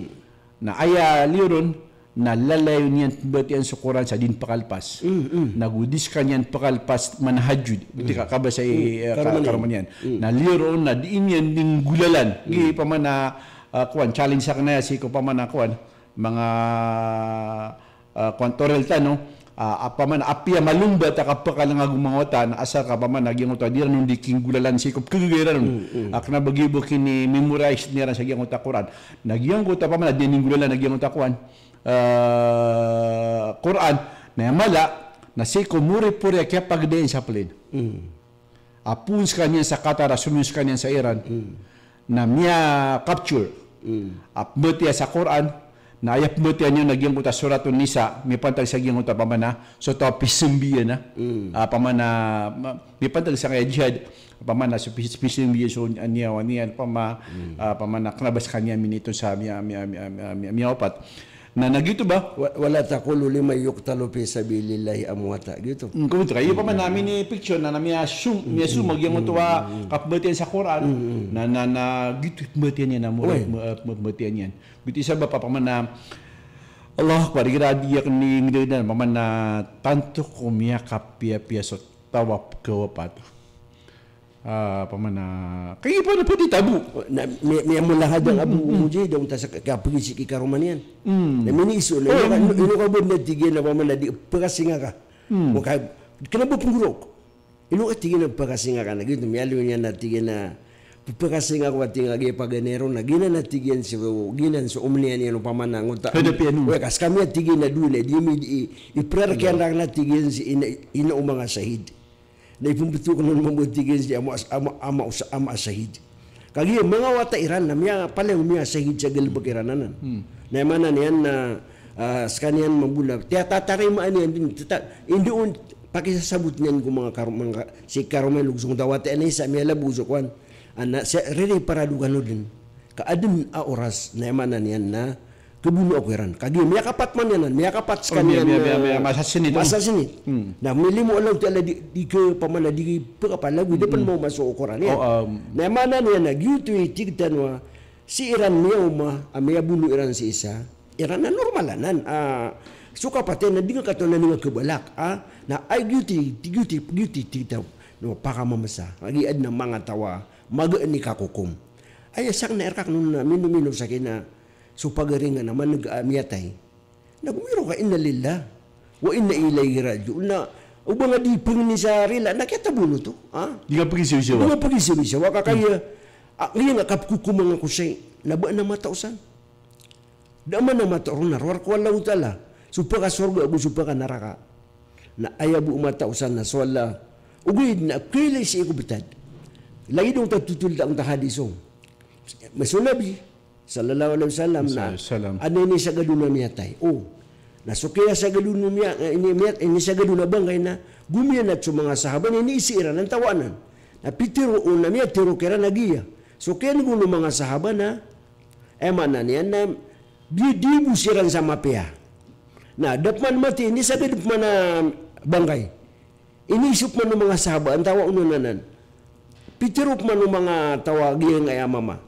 na aya liron na lalayo niyan batian sa Quran sa din pakalpas. Mm, mm. Nagudis ka niyan pakalpas manahajud. Mm. Buti eh, mm. kakaba sa mm. uh, karaman niyan. Mm. Na liron na diin yan ding gulalan. Mm. Gi pa man na uh, ah, kuan challenge sa kanya si ko pa man na kuwan. mga uh, ah, kuan torelta no uh, apa man apia malumba ta kapakal nga gumangotan asa ka pa man naging uta dira nung diking gulalan sikop kagera nun mm, mm. akna bagibo kini memorize nira sa giyang uta Quran nagiyang uta pa man dining gulalan nagiyang uta Quran Quran na mala na si kumuri puri kaya pagdain sa plane. Mm. Apun sa kanya sa Qatar, asunod sa sa Iran, mm. na niya capture. Mm. Apmetiya sa Quran, na ayap metiya niya naging kuta surat nisa, may pantag sa giyang pamana, so to pisimbiya na, mm. uh, pamana, may pantag sa kaya jihad, pamana sa pisimbiya so niya waniyan, pama, mm. uh, pamana knabas kanya minito sa miya, miya, miya, miya, miya, miya, miya, miya, miya, miya, miya, miya, miya, miya, na nagito ba? Wala takulo lima yuktalo fi sabilillahi amwata. Gito. Mm, Kung kayo pa man namin ni picture na nami assume, mi assume mm, mag yung mm, tuwa mm, kapbatian sa Quran na na na gito batian yan na mo ah, batian yan. Gito isa ba pa man na Allah akbar giradiyak ni ngidan paman na tanto kapia pia piasot tawap kawapat. apa mana kayu pun pun di tabu nak me me mulah ada abu muji dah unta sak ka prinsip ki ka romanian hmm memang isu le ini kau benda tiga nak mana di perasinga ka hmm kau kena ini kau tiga nak perasinga ka lagi tu mialu nya nak tiga na perasinga kau tiga lagi pada nero na gina nak tiga yang sewo gina yang omnian yang lupa mana unta we kas kami tiga na dua na di mi di i perakian rang tiga yang ina ina umang sahid dari pun betul kalau nombor tiga saja amat amat amat usah amat sahid. Kali yang mengawal iran, nama yang paling umi sahid jaga lebih keiranan. Nama hmm. mana ni an na sekalian membulat tiada tarik mana yang ini tetap ini pakai saya sebut ni aku mengakar si karomai langsung tawat ini saya mela buzukan anak saya ready para duga nudin ke adem a oras nama mana na 그분이 오고란 가기 미야카 patmanenan 미야카 patskanian masasini masasini na mili mo alam tala di di ke pamana di pura lagu gu depan hmm. mau masuk okoran ya oh, um, na mana ni na gitu tigtanwa si iran miya uma amaya bulu iran si isa iran na normalanan ah suka paten na dinga katonan nga kebalak ah na ay guilty guilty guilty tigtaw no para mamasa lagi adna na mga tawa mag ni kakukum ay sak na erkak nun na minum minu sa kina supaga ringan nama negamiatai. Ah, nak umiro ka inna lillah wa inna ilaihi rajiun. Na ubang adi pengni sari lah nak kita bunuh tu. Ha? Dia kan pergi sebisa. Dia pergi sebisa. Wa kakai hmm. ya. Akhirnya nak kap kuku mengaku sei. Na ba nama tak usan. Da mana mata runar war ku Allah taala. Supaga surga bu supaga neraka. Na aya bu mata usan na sola. Lah. Ugui na kile si ku betad. Lagi dong tak tutul tak hadisong. Masuk Nabi. sallallahu alaihi wasallam na ano ini sa gaduna niya tay o oh, nasukya sa gaduna niya ini eh, ini eh, sa gaduna bang kay na gumiyan at mga sahaban ini isira ng tawanan na pitiro una niya tiro kera nagiya so kaya ni mga sahaban eh, na ema na niya na di di busiran sa mapia na dapman mati ini sa dapman na bangkay inisip man ng mga sahaban tawa ununanan pitirok man ng mga tawag yung ay mama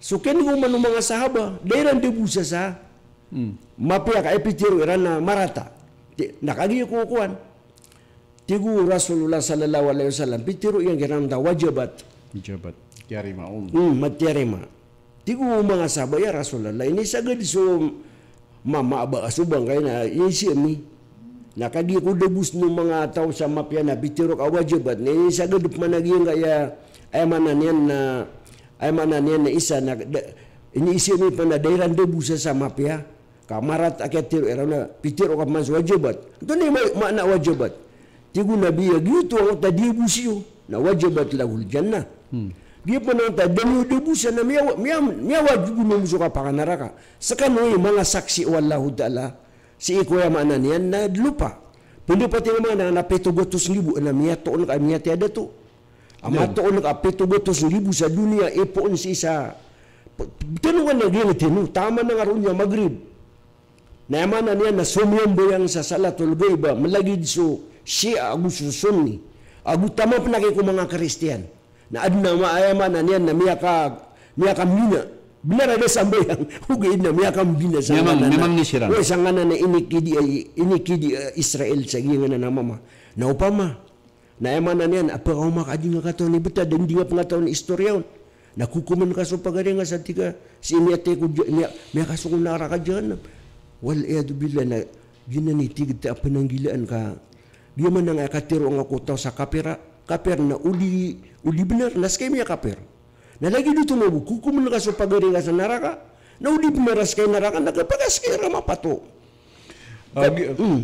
So ken ni umano mga sahaba, dairan di busa sa hmm. mapiak epitiru irana marata. aku kukuan. Tigu Rasulullah sallallahu alaihi wasallam pitiru yang kerana ta wajibat. Wajibat. Tiarima um. Hmm, matiarima. Tigu mana sahaba ya Rasulullah ini sagad so mama abah subang kay na ah, isi ni. Nakagiyo ko debus ng mga tao sa mapiana pitiru ka wajibat. Ni sagad pumanagiyo kaya ay mananian na ai mana ni na isa na ini isi ni pada dairan debu sesama pia ya? kamarat akat era na pitir ok mas wajibat tu ni makna wajibat tigu nabi ya gitu ok ta debu na wajibat lahul jannah hmm. dia pun orang tadi debu sa na miaw miaw miaw wajib memusuh kapangan neraka sekarang ni mana saksi wallahu taala si iko ya mana ni na lupa pendapat yang mana na petugotus ribu na miatu on kami tiada tu Ang matuon nag-apetobotos libo sa dunia, ipoon eh, si isa. Tanungan na gini, tinu, tama na nga ron niya, Maghrib. Naman na niya na sumiyamboyang sa salatul goiba, malagid so siya agususun ni. Agutamap na ko mga Kristiyan. Na adna maayaman na niya na miya ka, miya ka mina. Binara na sa bayang, hugayin na miya ka mina sa nganan. Namang ni Siran. Uy, sa nganan na inikidi, inikidi ah, Israel sa gingan na mama. Naupama. na emana na niyan, apa orang mak adi nga kataon ni beta, dan dia nga historian. istorya kuku Nakukuman kaso pagari nga sa tiga, si imiate ko diyan, may kaso kong nara ka diyan. Wal, eh, dubila na, na niti, kita apa nang gilaan ka. Di man nga orang nga tahu sa kapera, kaper na uli, uli benar, naskay miya kaper. Na lagi dito mo, kukuman kaso pagari nga sa nara ka, na uli benaras kay nara ka, nagpagaskay rama pa to. Uh,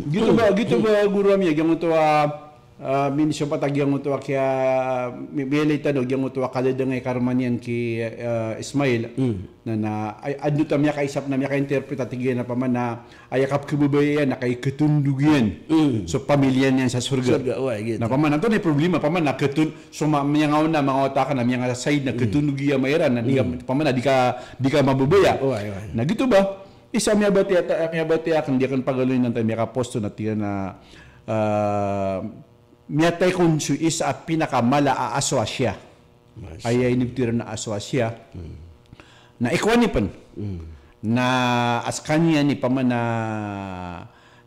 gitu hmm. ba, gitu ba, guru amin, gamang ito, ah, uh, ah, minisyo patag yung utuwa kaya ah, mibili tanog yung utuwa kalidang ay karmanian ki uh, ah, Ismail mm. na na ay adno tam ya kaisap na ya kainterpreta tigyan na paman na ayakap kibubayan na kay ketundugyan mm. so pamilya niyan sa surga, surga oh, na paman na to na problema paman na ketun so mayangaw na mga utaka na mga side na ketundugiya mayran na mm. paman na di ka di ka mabubaya oh, ay, ay. na gitu ba isa miya batiya miya batiya kan di kan pagaloy tayo miya kaposto na tiyan na uh, miatay kunsu is a pinakamala a aswasya. Ay ay nibtira na aswasya. Mm. Na ikwanipan. Mm. Na askanya ni paman na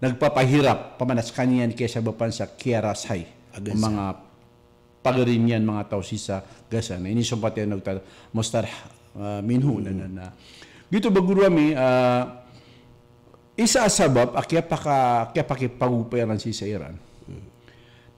nagpapahirap pamanas askanya ni kesa bapan sa hay. Mga pagarinyan mga tao gasa na ini pati ang nagtata. Mostar uh, minhu mm. na na na. Gito baguro kami, uh, isa sabab akya ah, paka, akya pakipagupayaran si sa Iran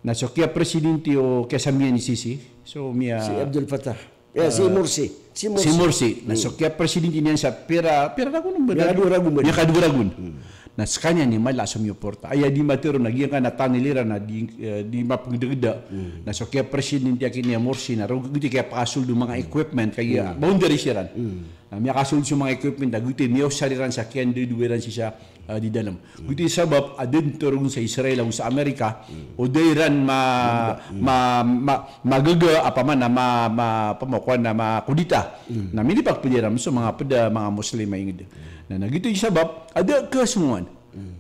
Nachokia presidente o kasamia ni Sisi. So mia si Abdul Fattah. Yeah, eh, uh, si Morsi. Si Morsi. Si Mursi. Mm. Nachokia presidente niyan sa pera pera ragun ng bada. Kadura ragun. Niya kadura ragun. Mm. Na skanya ni mala sa mio porta. Ay, di matero nagiya ka natanilira na di uh, di mapagdagda. Mm. Nachokia presidente akin ni Morsi na rugudi kaya pakasul do mga equipment kaya ah, mm. boundary siran. Mm. Ah, mera solution mga equipment dagu te meo sariran sa ken de duweran sisa ah, di dalam hmm. guti sebab ada turun sa Israel lawu sa Amerika hmm. odairan hmm. ma ma ma gege apa mana ma ma pemokuan nama kudita na ni pak pejaram so mga peda mga muslim ingat na nah gitu sebab ada ke semua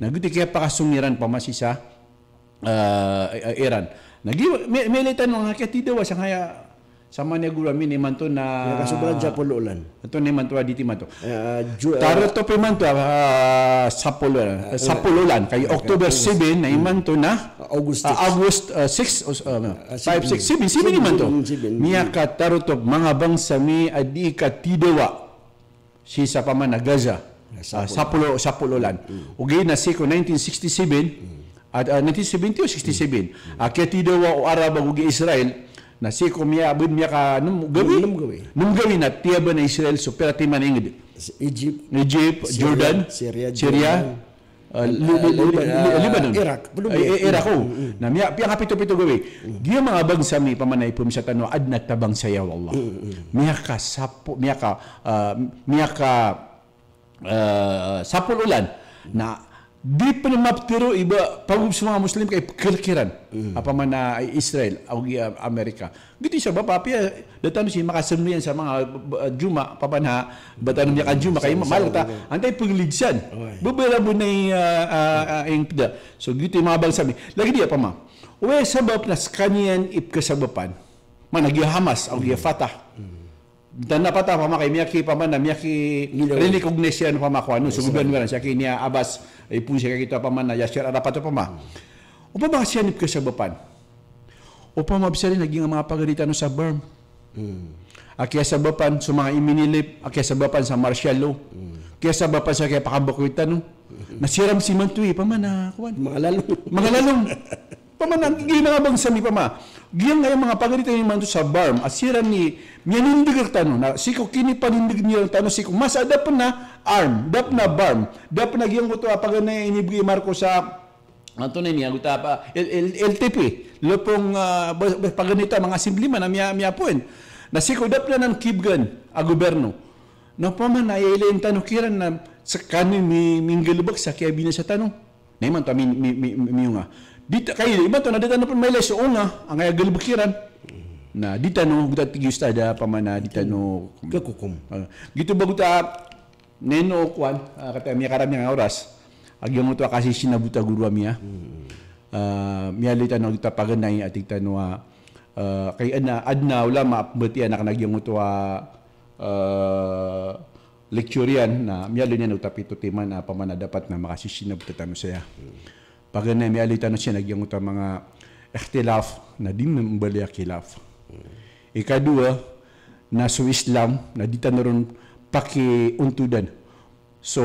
na guti ke pakasungiran pamasisa Iran. Nagi militan mga kaya tidak wasang kaya sama ne gura mini manto na ya kasubran sapolo ulan ito ne manto aditi manto uh, taro to pe manto uh, sapolo uh, sapolo ulan kay October 7 na imanto na August 6 uh, August uh, 6 uh, 5 6 7 7 ni manto niya ka taro to mga bangsa mi adi ka tidewa si sa paman na Gaza sa sapolo ah, sa ulan hmm. ugay na siko 1967 hmm. at uh, 1970 o 67 mm. uh, tidewa o Arab ug Israel nasiko miya abud miya ka num gawi num gawi num gawi na tiyaba na Israel so pera ti maningid Egypt Egypt Syria, Jordan Syria, Syria, Syria ah, Lebanon Iraq Iraq ko oh. mm, mm. na miya piya ka pito pito gawi di mga bagsa mi pamanay pum sa tanwa adna tabang saya wallah mm, miya ka sapo miya ka ah, miya ka ah, sapul ulan na Di pa na maptiro iba pag mga Muslim kay kirkiran mm. apa man na Israel o uh, ah, Amerika. Gito siya ba papi ah, datan si makasunyan sa mga uh, juma papana batan niya ka juma kay mahal ta antay pagligsan. Bubela mo na ing da. So gito mga bang Lagi dia pa ma. Uwe sabab na skanyan ip kasabapan managihamas o gifatah. Mm dan napata pa maki miyaki pa man miyaki recognition pa makwa no suguban wala siya kinya abas ipun siya kita pa man na share ada pato pa ma upa ba siya nip sa bapan upa mabsari naging mga pagalitan no sa berm mm. Akiya sa bapan sa mga iminilip akiya sa bapan sa martial law mm. kaya sa bapan sa kaya pakabakwitan no hmm. nasiram si Mantuy pa man ah, na mga lalong mga lalong pamanang ginabang sa mi pama giyang ay mga pagarita ni manto sa barm asira ni mianindig tano na siko kini panindig niya tano siko mas adap na arm dap na barm dap na giyang ko to paganay inibri Marco sa Anto na niya guta pa LTP lupong uh, paganita mga simplima na miya miya puen nasiko dap na ng kibgan a gobyerno no paman ay ilen tano kiran na sa kanin mi sa kaya binasa tanong Naiman to mi mi mi, mi, mi nga dita kay iba to na dita na may leso nga ang ay galibukiran na dita no guta tigusta da pamana dita no kakukum uh, gitu ba guta neno kwan uh, ah, kata mi karami nga oras agyong to kasi sinabuta guru amia uh, mi alita no guta paganay at dita no uh, kay ana adna wala maapbati anak nagyong to uh, lecture na miyalo niya nagtapito timan na paman dapat na makasisinab tatano saya. Hmm. Pagana mi alita na siya nagyang uta mga ikhtilaf na din na mbaliya khilaf. Ikadua, na su Islam na dita na ron pakiuntudan. So,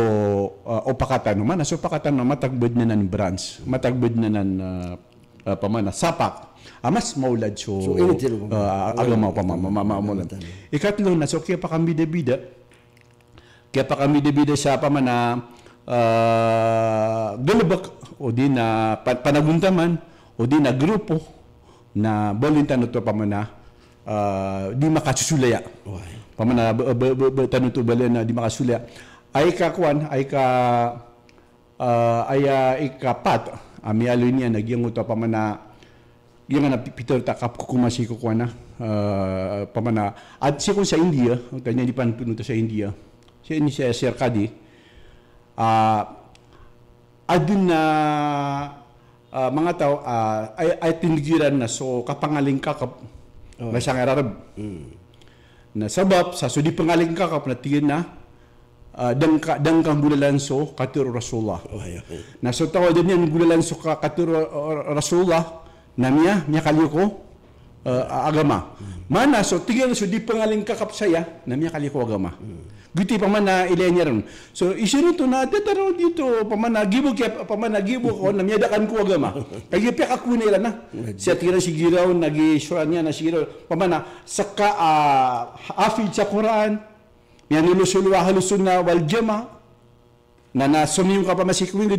uh, o pakatan naman. So, pakatan na matagbod na ng branch. Matagbod na ng uh, uh, pamana. Sapak. Amas ah, maulad so, so uh, agama pa mamamamulad. Ikatlo na, so kaya pa kami debida. Kaya pa kami debida sa pamana uh, galabak o di na panaguntaman o di na grupo na bolintan ito pamana uh, di makasulaya. Okay. Pamana tanong ito na di makasulaya. Ay kakuan, ay ka uh, ay uh, ah, ikapat ah, ami alo niya nagyang ito pamana yung nga Peter takap ko kumasi ko kuana uh, pamana at siya sa India tanya di pa sa India siya ni siya Sir Kadi uh, ay na uh, mga tao uh, ay, ay tinigiran na so kapangaling kakap oh. na siyang erarab. Mm. Na sabab sa sudi di pangaling kakap na tingin na uh, dang ka, dang kang bulalan katiro Rasulullah. Oh, okay, Na so tawa din yan bulalan ka, katiro uh, ah, Rasulullah na niya niya kaliko uh, agama. Mm. Mana so tingin so di pangaling kakap saya na niya kaliko agama. Mm. Guti pa man na ilenya ron. So isyo to na tetaro dito pamanagibo man nagibo kay pa man ko na miyadakan ko agama. Kay pek ako na ila na. Siya tira si giraw nagi sure niya na sigiro pa man saka uh, ah, afi sa Quran. Miya nilusulo halusun na wal jama na nasumiyo ka pa masikwin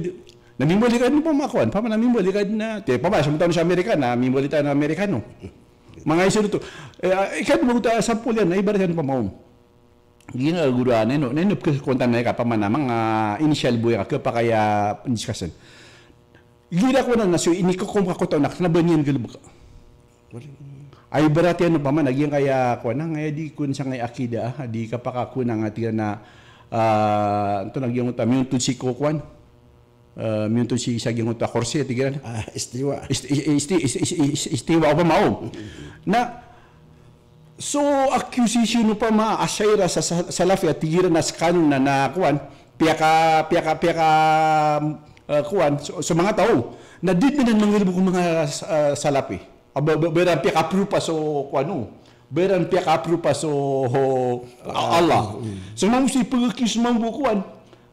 Namimolikan mo pa makuan, pa namimolikan na. Te pa ba, sumutaw sa Amerika na, namimolikan na Amerikano. Mga iso dito. Eh, ah, ikat mo ta sa pulyan, na ibarat yan pa maong. Um gina guruan no nen nup kontan na ka pamana mga initial buya ka pa kaya discussion gira ko na nasyo ini ko kum ko to nak na banyan gulbuk ay berarti ano pa man naging kaya ko na ngaya di kun sa ngay akida ah, di ka pa ko na nga tiya na uh, ah, to nagyong ta myun si ko kwan uh, ah, myun si sa gyung ta korse tigiran ah istiwa istiwa istiwa pa mao mm-hmm. na So, accusation pa maa, asayra sa salafi at tigira na skan na na kuan piyaka piyaka piyaka uh, kuan so, so mga tao na did na mangilbo kung mga uh, salapi. Aba beran piyaka prupa so kuano. Oh. Beran piyaka prupa so ho, ah, Allah. Mm, mm. So mo si pagkis man bukuan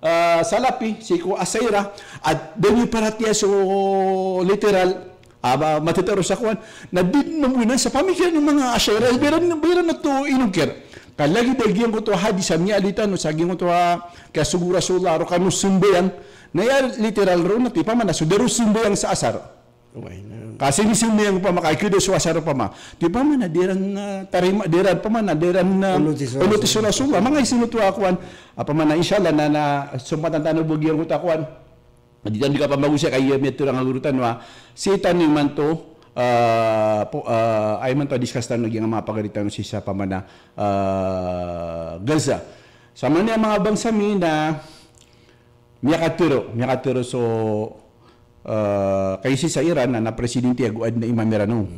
uh, salapi si ko asayra at deni para tiya so literal aba matetero sa kuan na did mamunan sa pamilya ng mga asera biran biran na to inugker kalagi dagiyan ko to hadi sa niya alitan no saging ko to kaya sugura sula ro kanu sumbayan na literal ro na tipa man sudero sumbayan sa asar Kasi ni sumiyang pa makaikido sa asar pa ma. Di ba man adiran na tarima adiran pa man adiran na ulo tisura sula mga isinuto akuan apa man na inshallah na na sumatan tanaw bugiyan ko Diyan di ka pa magusya kay met lang ang urutan wa. Sitan ni man to uh, po, uh, ay man to discuss tan naging mga pagalitan si sa pamana uh, Gaza. Sa man niya mga bangsa mi na miya katuro, miya katuro so uh, kay si sa Iran na, na presidente aguad na Imam Irano.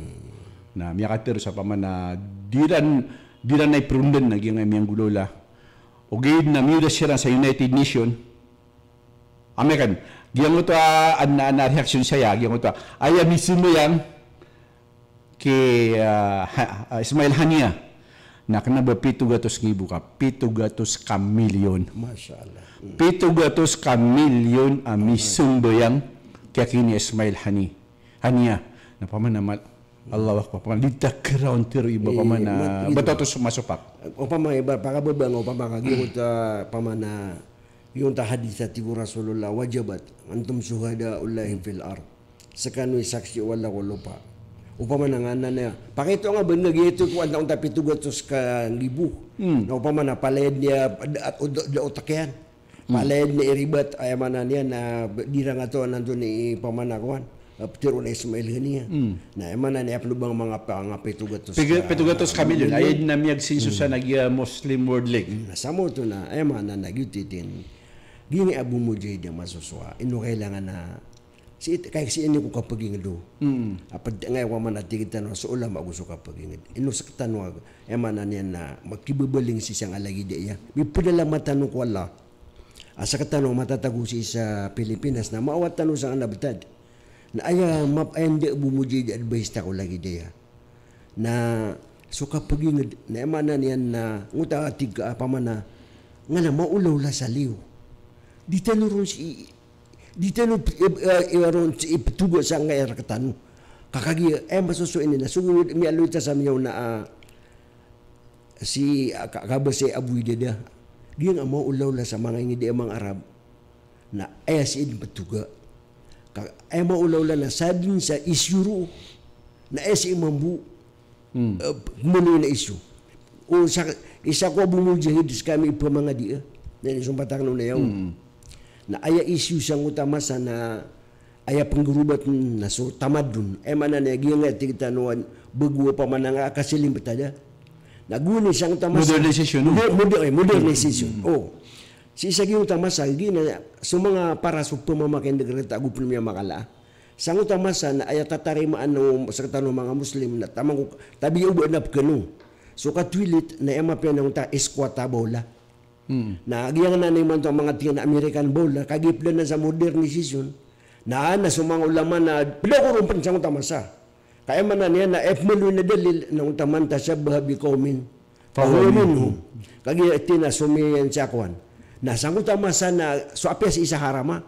Na miya katuro sa pamana diran diran ay prunden naging miyang gulola. Ugaid na miuda siya sa United Nation American giang ko ta ah, anna anna reaction siya ya giang aya misin yang ah, ke ah, ha, Ismail Hania na kena ba 700 ribu ka 700 ka million masyaallah 700 ka million a misin mo yang kaya kini Ismail Hani Hania na paman na mal hmm. Allah wakpa paman lita kerawan tiro iba paman semua batatos masopak upama iba para babang upama kagiyo hmm. ta paman na yun tahadithati ku Rasulullah wajabat antum syuhada ullahi fil ar sekanui saksi allah ku lupa upama nang anan na pakito nga benda gitu ku antum tapi tu gatus ka libu hmm. na upama na palen dia at utakian palen ni ribat ayamana niya na dirang ato nanto ni pamana kuan Petiru na Ismail ni ya. Hmm. Na ema na niya pelubang mga pang petugatos. Petugatos kami dun. Ayat na miyag sinso sa Muslim World League. Hmm. tu lah na ema na nagyutitin gini abu mujahid yang masuk soa inu kailangan na si it, kaya si ini ko ka ngedo. apa dengay wa man ati kita no so ulam ako suka pagi paging inu sektan wa emana ni na bebeling si sang alagi dia. ya bi pudala ah, mata no ko asa ketan no mata tagu si sa Pilipinas na mawatan no sang anda betad na aya map ende bu muji de advice ta lagi de ya. na suka pagi na emana ni na nguta tiga apa mana ngala maulaw la sa liw di ditenur eh, eh, eh, ah, si ditenur iwaron ah, si petugas sanga air ketan kakagi eh maso so ini na sungu mi alu sama sam yo na si kabe si abu ide dia dia nga mau ulau la sama ngi dia emang arab na eh si in petuga ka eh mau ulau la na sadin sa isyuru na eh si mambu hmm. uh, na isu o sa isa ko bumu jihad kami pemangadi na ni sumpatang na yo hmm. na aya issue siyang utamasa na aya penggurubat eh, na so tamadun e mana na gi nga tigta no begua pamananga kasilim betada na guni siyang utamasa modernization modern eh, modernization mm-hmm. mm-hmm. oh si isa gi utamasa gi na sumanga para sa pamamakin degreta gupul miya makala sang utamasa na aya tatarimaan ng sa tanong mga muslim na tamang tabi ubo na kanu so katwilit na ema pa nang ta eskwata bola na agiyang na naman itong mga tingin American Bowl na kagiplan na sa modernisasyon na na sumang ulaman na pilakurong pansang utamasa. Kaya man na niya na F million na dalil na utaman ta siya bahabi komin. Pahulimin mo. Kagi na sumiyan siya kuhan. Nasang utamasa na suapya sa isa harama.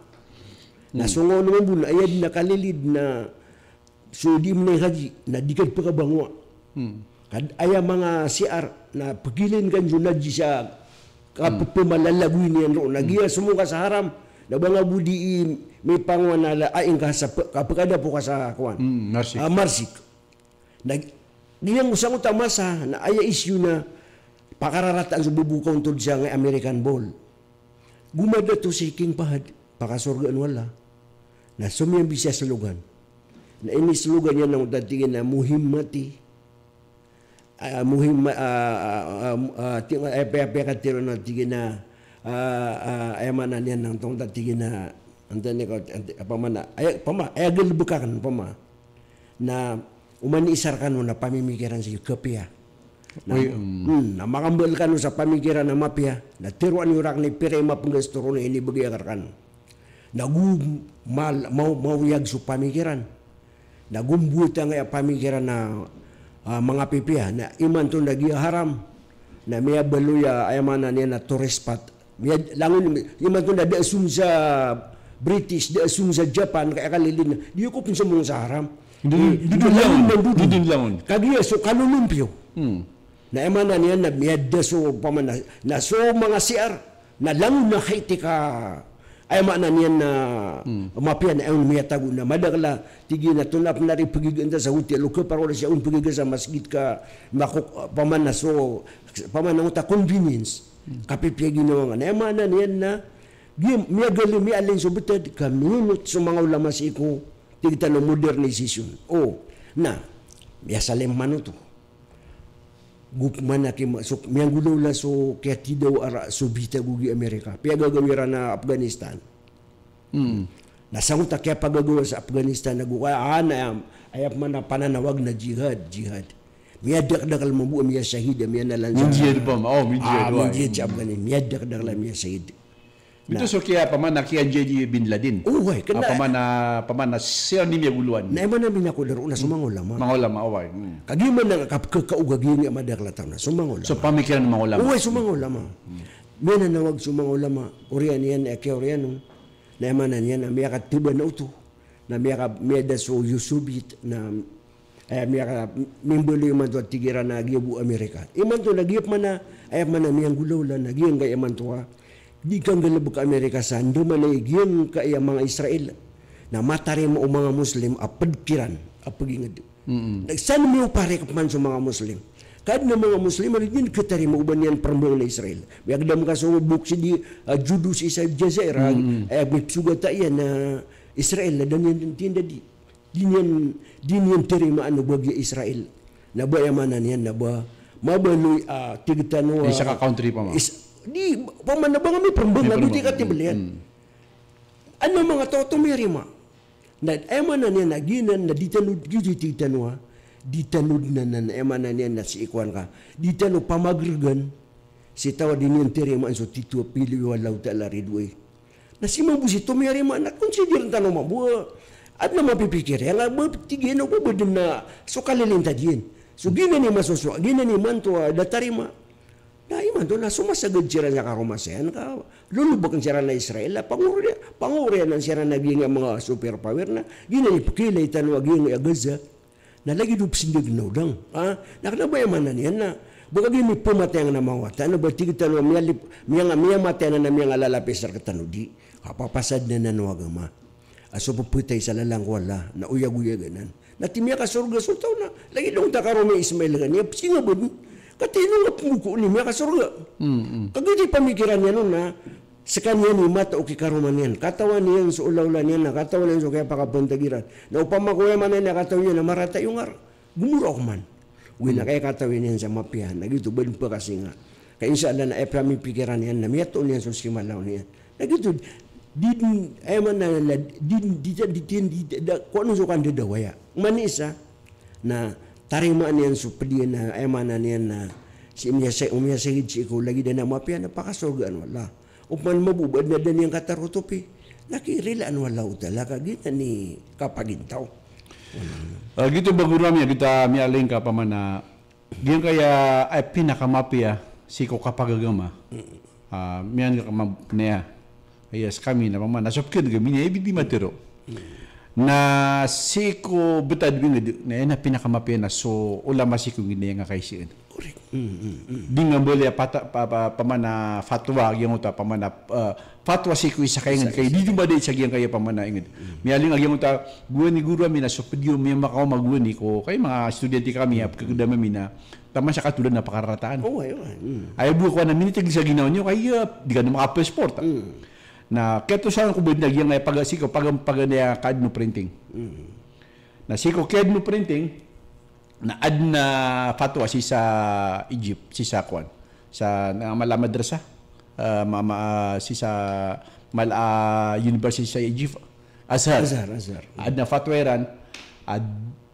Nasungaw hmm. naman po na ayad na kalilid na sudim na haji na dikad pa kabangwa. Hmm. aya mga CR na pagilin kan yun na sa kapu hmm. lagu ini yang lalu lagi hmm. semua kasa haram dah bangga budi me panguan ala ain kasa kapu kada pun kasa kawan hmm, ah, marsik uh, nah, dia yang usang utang masa na ayah isu na pakara rata ang sebubu kontrol jangai American ball gumada tu si king pahad pakasorga wala na sumi yang bisa slogan na ini slogan yang nang dadingin na muhimmati mati uh, ah, muhim a uh, uh, ah, ah, ting uh, epe eh, ka tiro na tigina uh, uh, ema na eh, niyan ng tong tigina andan ni ko pamana ay eh, pama ay buka kan pama na umani isarkan mo na pamimikiran sa kapya na, Uy, um, hmm, na makambal ka sa pamikiran ng mapya na tiruan yung rak ni pire mapunggas turo na inibagay karkan nagu mal mau mauyag sa pamikiran nagumbuta nga pamikiran na uh, mga pipiha na iman to nagiharam na may baluya na niya na tourist spot may langon iman to na di asum sa British di asum sa Japan kaya kalilin di ko pinsa mo sa haram di di langon di di langon kagiya so kalulumpyo hmm. na ayamana niya na may so paman na, na so mga siar na langon na haiti ka ai makna ni na ah, hmm. mapian na ulmi tagu na madak la tigi na tunap na ri pergi entah sahut dia. ke parola sia un pergi ganda masjid ka makuk ah, paman na so paman na uta convenience hmm. pergi na ngana ai makna ni na gi mi gali mi alin so betad ka minut so mangau la masiku tigi ta lo oh na biasa lem manutu tu gup mana ke masuk yang gulau lah so kaya tidak arah so bita gugi Amerika pia gagal wirana Afghanistan hmm. nah sangu tak kaya pagagawa sa Afghanistan na gugay ana ah, ah, ayap mana pananawag na jihad jihad Mia dak dak lah mabu mia syahid mia nalan. Mungkin dia bom, oh mungkin dia. Ah mungkin dia eh. cakap ni, mia dak dak lah mia syahid. Ito so kaya paman na kaya JJ Bin Laden. Uway, eh, kana. Uh, paman na paman eh. na siya ni mga uluan. Na iba na binakularo eh, na sumangolama. Mangolama away. Oh, mm. Kagiman na kaugagin nga madaklatan na sumangolama. So pamikiran ng mangolama. Uway sumangolama. Mm. May nanawag sumangolama. Korean yan, Korean. Na imanan yan, na miya katiba na uto. Na miya ka miya da so yusubit na ay miya ka mimbuli man to tigira na gibu Amerika. Iman to nagiup man na ay man na miyang gulaw na nagiyang gay man di kanggalab ka Amerika sa ando manayigyan ka iya mga Israel na matari mo mga Muslim apa ah, apagingad ah, mm -hmm. saan mo pare kapman sa mga Muslim kahit na mga Muslim ano din ka tari mo uban yan na Israel may agdam ka sa si di uh, ah, Judus Israel, Jazera mm -hmm. Eh, ay agbipsugata iya na Israel na lah, dan yan tinda di din yan din yan terima ano bagi Israel na buaya mana yan na ba mabaloy uh, tigitan uh, country pa ni pamanabang kami perembang lalu dia kata beli hmm. ano mga tao to may rima na ema na niya naginan na ditanud gizi titanwa ah. ditanud na na ema na niya na si ikuan ka ditanud pamagrigan si tawa din yung terima so titu pili walaw tala ridway na si mabu si to may rima na consider na tanong mabu at na mapipikir yan ba tigyan na ba ba din na so kalilin ta din kan. so gina ni masosyo gina ni mantua datarima na iman doon na sumasagad sila karumasen ka lulubog ang sira na Israel panguri panguri ang sira na gini mga superpower na gini ni pakilay tanwa gini agaza na lagi dupsindig no dang ha nakalabay man na niyan na Bukan gini pumatay ang namawata. Ano ba tigit tanwa miya, miya, miya matay na na miya nga lalapis sa katanudi. Kapapasad na nanuwag ama aso paputay sa lalang wala na uyag-uyaganan. Na timya ka surga sultaw na. Lagi dong takarumi Ismail ganyan. Sino ba Kati nung nggak pembuku ini kasurga. Mm -hmm. Kagay di pamikiran niya nun na sekan niya ni mata o kikaruman niyan. Katawan niya sa ulaulan niya na katawan niya sa kaya pakabuntagiran. Na upang makuha man niya na katawan niya na marata yung ar. Gumura ko man. Uy na kaya katawan niya sa mapiha. Nagito ba pa kasi nga. Kaya isa na na e pikiran niya na miyato niya sa simalaw niya. Nagito din ay din di mana lah din di din di din di din di din di taring man yan supadiyan na ayaman na niyan na si umya sa umya sa hidsi ko lagi na mapya na pakasurgaan wala upan mabubad na dan yung katarutopi nakirilaan wala utala kagita ni kapagintaw uh, ah, gitu bago namin kita ah, mialing ka pa man na diyan kaya ay pinakamapya si ko kapagagama uh, ah, mian ka kamab niya yes kami na paman nasopkin kami niya ibig di matiro mm na siko betad wined na na pinakamapena so ulama siko gini nga kay siin mm, mm, mm. di nga boleh ah, pata pa, pa, pamana fatwa yang uta pamana uh, fatwa siko isa kay ngad kay di jumba de sa gyang kay pamana inged mialing agyang uta guan ni guru amina so pedyo mi makaw maguan ni ko kay mga estudyante kami ap kagdama mina tama siya katulad na pakarataan oh ayo ayo bu ko na minitig sa ginaw nyo kay di ka na makapesport ah. mm na keto sa ko buid nagyang na pag siko pag pag niya kad printing. Na siko kad printing na ad na fatwa si sa Egypt si sa kwan sa na malamadresa uh, ah, mama uh, ah, si sa mal uh, ah, university sa Egypt Azhar Azhar Azhar ad na fatweran ad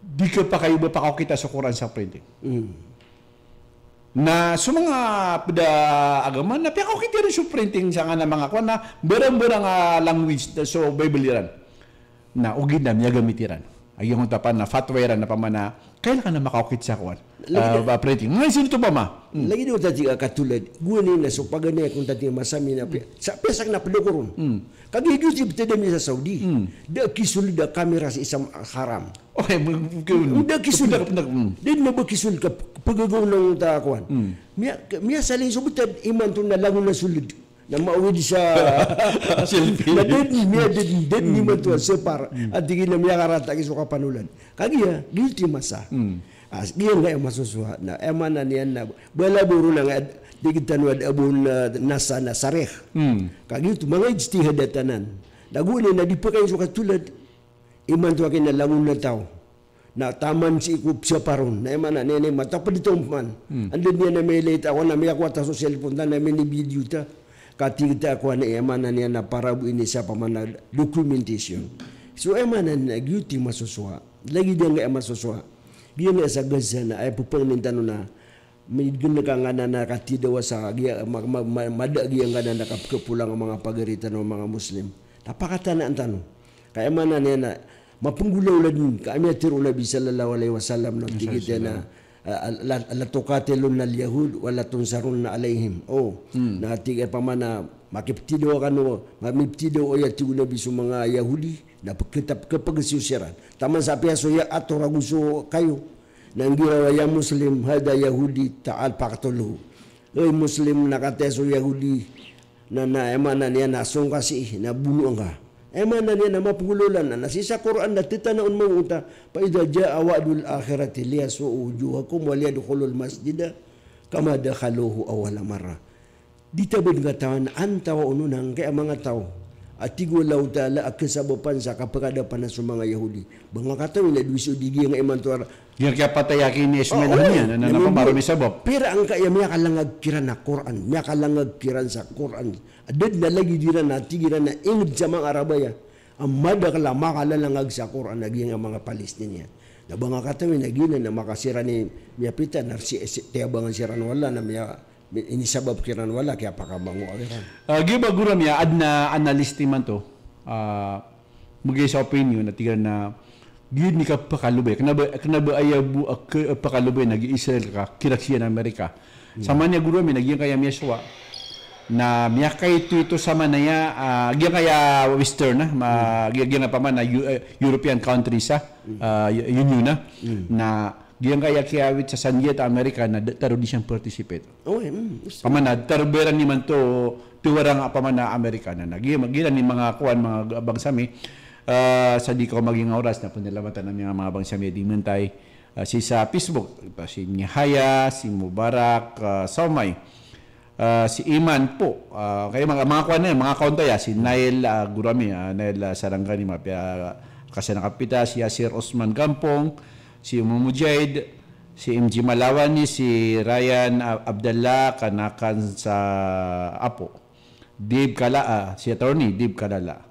di ka pa kayo ba pa kita sa Quran sa printing. Mm na sa mga da agaman na pero kiti rin printing sa nga na mga kwan na berang-berang uh, ah, language so bible iran na ugid na niya gamitiran yung tapan na fatwera na pamana kailan na makaukit sa kuan uh, ah, uh, printing ngay sino to ba ma hmm. lagi daw tadi katulad guni na so pagani kung tadi masami na hmm. sa pesak na pelukuron hmm. kag higit tadi sa Saudi hmm. da kisul da kamera sa isang haram okay da kisul da din mo kisul ka pagagaw ng ta kuan hmm. miya miya salin subutad iman to na langon na sulod Nama awi di sa na den ni mi ni den ni matu separ at digi na miyaga rata kisu ka panulan Kaki ya guilty masa Dia iya nga yung masuswa na ema na niyan na bala buru na nga digi tanwad abun na nasa na sareh kagi ito mga istiha datanan naguli na dipakay su ka tulad iman tuwa kina langun na tao na taman si ikup siya parun na ni na niyan na matapad ito man andan niya na may late ako na may akwata sa video ta kati kita ko emana ni na parabu ini siapa mana documentation so emana ni guti masoswa lagi dia ngai masoswa dia ngai sa gazana ai pupeng ni tanu na mengguna kangana na kati dewa sa dia mad dia ngana na kap ke pulang mga pagerita no mga muslim apa kata na antanu ka emana ni na mapunggulaw la din ka ametir ulabi sallallahu alaihi wasallam no tigitena yes, la tuqatilun al yahud wa la tunsarun alaihim o oh, hmm. na tiga pamana makiptido kanu makiptido o ya tiuna bisu mga yahudi na kitab ke taman sapia aso ya atoraguso kayo nangira wa ya muslim hada yahudi ta'al paqtulhu ei muslim nakate so yahudi na na emana ni na sungkasi na bunu enggak Ema na niya na mapungululan na nasisa Quran na titanaon mo uta pa idha jaa wa'dul akhirat liya su'u ujuhakum wa liya dukulul masjidah kama dakhaluhu awalamara. Dita ba nga tawan anta wa ununang kaya mga tao at tigulaw tala at kasabupan sa kaparadapan na sa mga Yahudi. Bang nga katawi na duwiso digi nga iman tuwara. Dirka patayaki ni Ismail oh, niya, oh, na napamarami sa bob. Pero ang kaya miya kalangag kiran na Quran, miya kalangag kiran sa Quran. Adad na lagi dira na tigiran na inib sa mga Arabaya. Ang madakala makalangag sa Quran naging ang mga Palestinian niya. Na bang nga katawi na gina na makasira ni miya pita, si tiyabangan siran wala na miya ini inisabab kiran wala kaya pakabango awiran. Uh, Giba guram ya adna analyst man to. Uh, ah, mugay sa opinion na tigan na gyud ni ah, ka ah, pakalubay kana ba kana ba ayabu pakalubay nag Israel ka kiraksiya ng Amerika. Yeah. Sama hmm. niya guro mi eh, nagyan kaya miyaswa na miya kay ito, ito sama na ya uh, gyan kaya western na ma mm. gyan na pa man na eh, European countries sa uh, union na mm. na Giyang kaya kiawit sa Sanyeta, Amerika na taro di siyang participate. Oh, eh, mm. Pamana, ni naman to, tiwarang pamana Amerika na na. Giyang ni mga kuan, mga bangsami, uh, ah, sa di ko maging oras na panilamatan ng mga bangsami, di man tayo uh, ah, si sa Facebook, ito, si Nihaya, si Mubarak, uh, Somay, uh, si Iman po, uh, kayo mga, mga kuan na yan, mga kontaya, si Nail uh, Gurami, uh, Nail uh, Sarangani, mga, uh, kasi nakapita, si Yasir Osman Gampong, si Mujahid, si MG Malawani, si Ryan Abdallah, kanakan sa Apo. Dib Kalaa, si attorney Dib Kalala.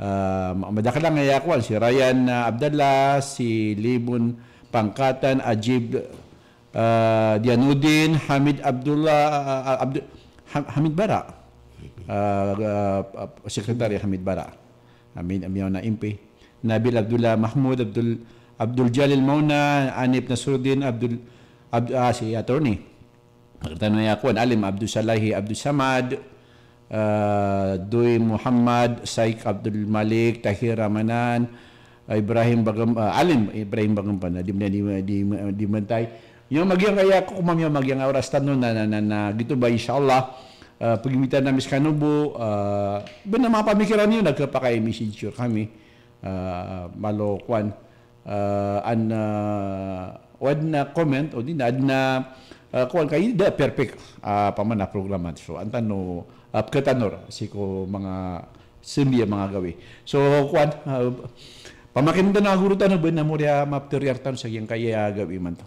Uh, madakalang ngayakwan, si Ryan Abdallah, si Libon Pangkatan, Ajib uh, Dianudin, Hamid Abdullah, uh, Abdu Hamid Bara, uh, uh, Secretary Hamid Bara, Amin Amiyona Impi, Nabil Abdullah Mahmud Abdul Abdul Jalil Mauna, Anip Nasruddin, Abdul, Ab, ah, si attorney. Pagkatano niya ako, Alim Abdul Salahi, Abdul Samad, uh, ah, Dui Muhammad, Saik Abdul Malik, Tahir Ramanan, ah, Ibrahim Bagam, uh, Alim Ibrahim Bagampan, di, di, di, di Mantay. Yung magyang kaya ko kumam yung oras tanon na, na, na, na gitu ba inshallah uh, pagimitan namin sa kanubo uh, ba na mapamikiran niyo nagkapakay message kami uh, malo kwan uh, an uh, wag na comment o din ad na uh, kuan kay da perfect uh, pamana programa so antan no uh, katanor siko mga sembiya mga gawi so kuan uh, pamakin na gurutan no na mo dia ah, mapteryartan sa yang kaya gawi man to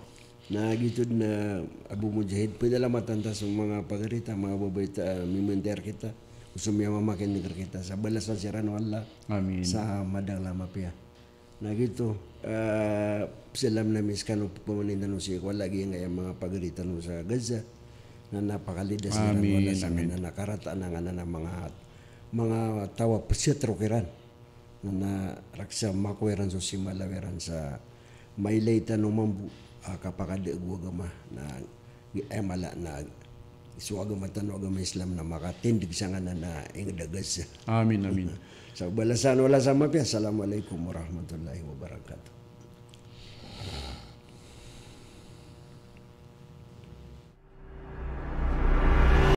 na gitud na Abu Mujahid pidalamatan ta sa mga pagarita mga babaita uh, ah, mimentar kita usumya mamakin negar kita sa balasan siran wala amin sa madang lamapia nagito uh, ah, silam na miskano pumaninda no siya wala lagi nga yung mga pagalitan no sa Gaza na napakalidas na wala sa nga na nakarata na nga na mga mga tawa pasitro kiran na naraksa makweran so si sa may leita no mambu uh, ah, kapakadigwa gama na ay eh, mala na isuwaga matano agama Islam na makatindig sa nga na na ingdagas. Amin, amin. Sebelasan wala sama pi. Ya. Assalamualaikum warahmatullahi wabarakatuh.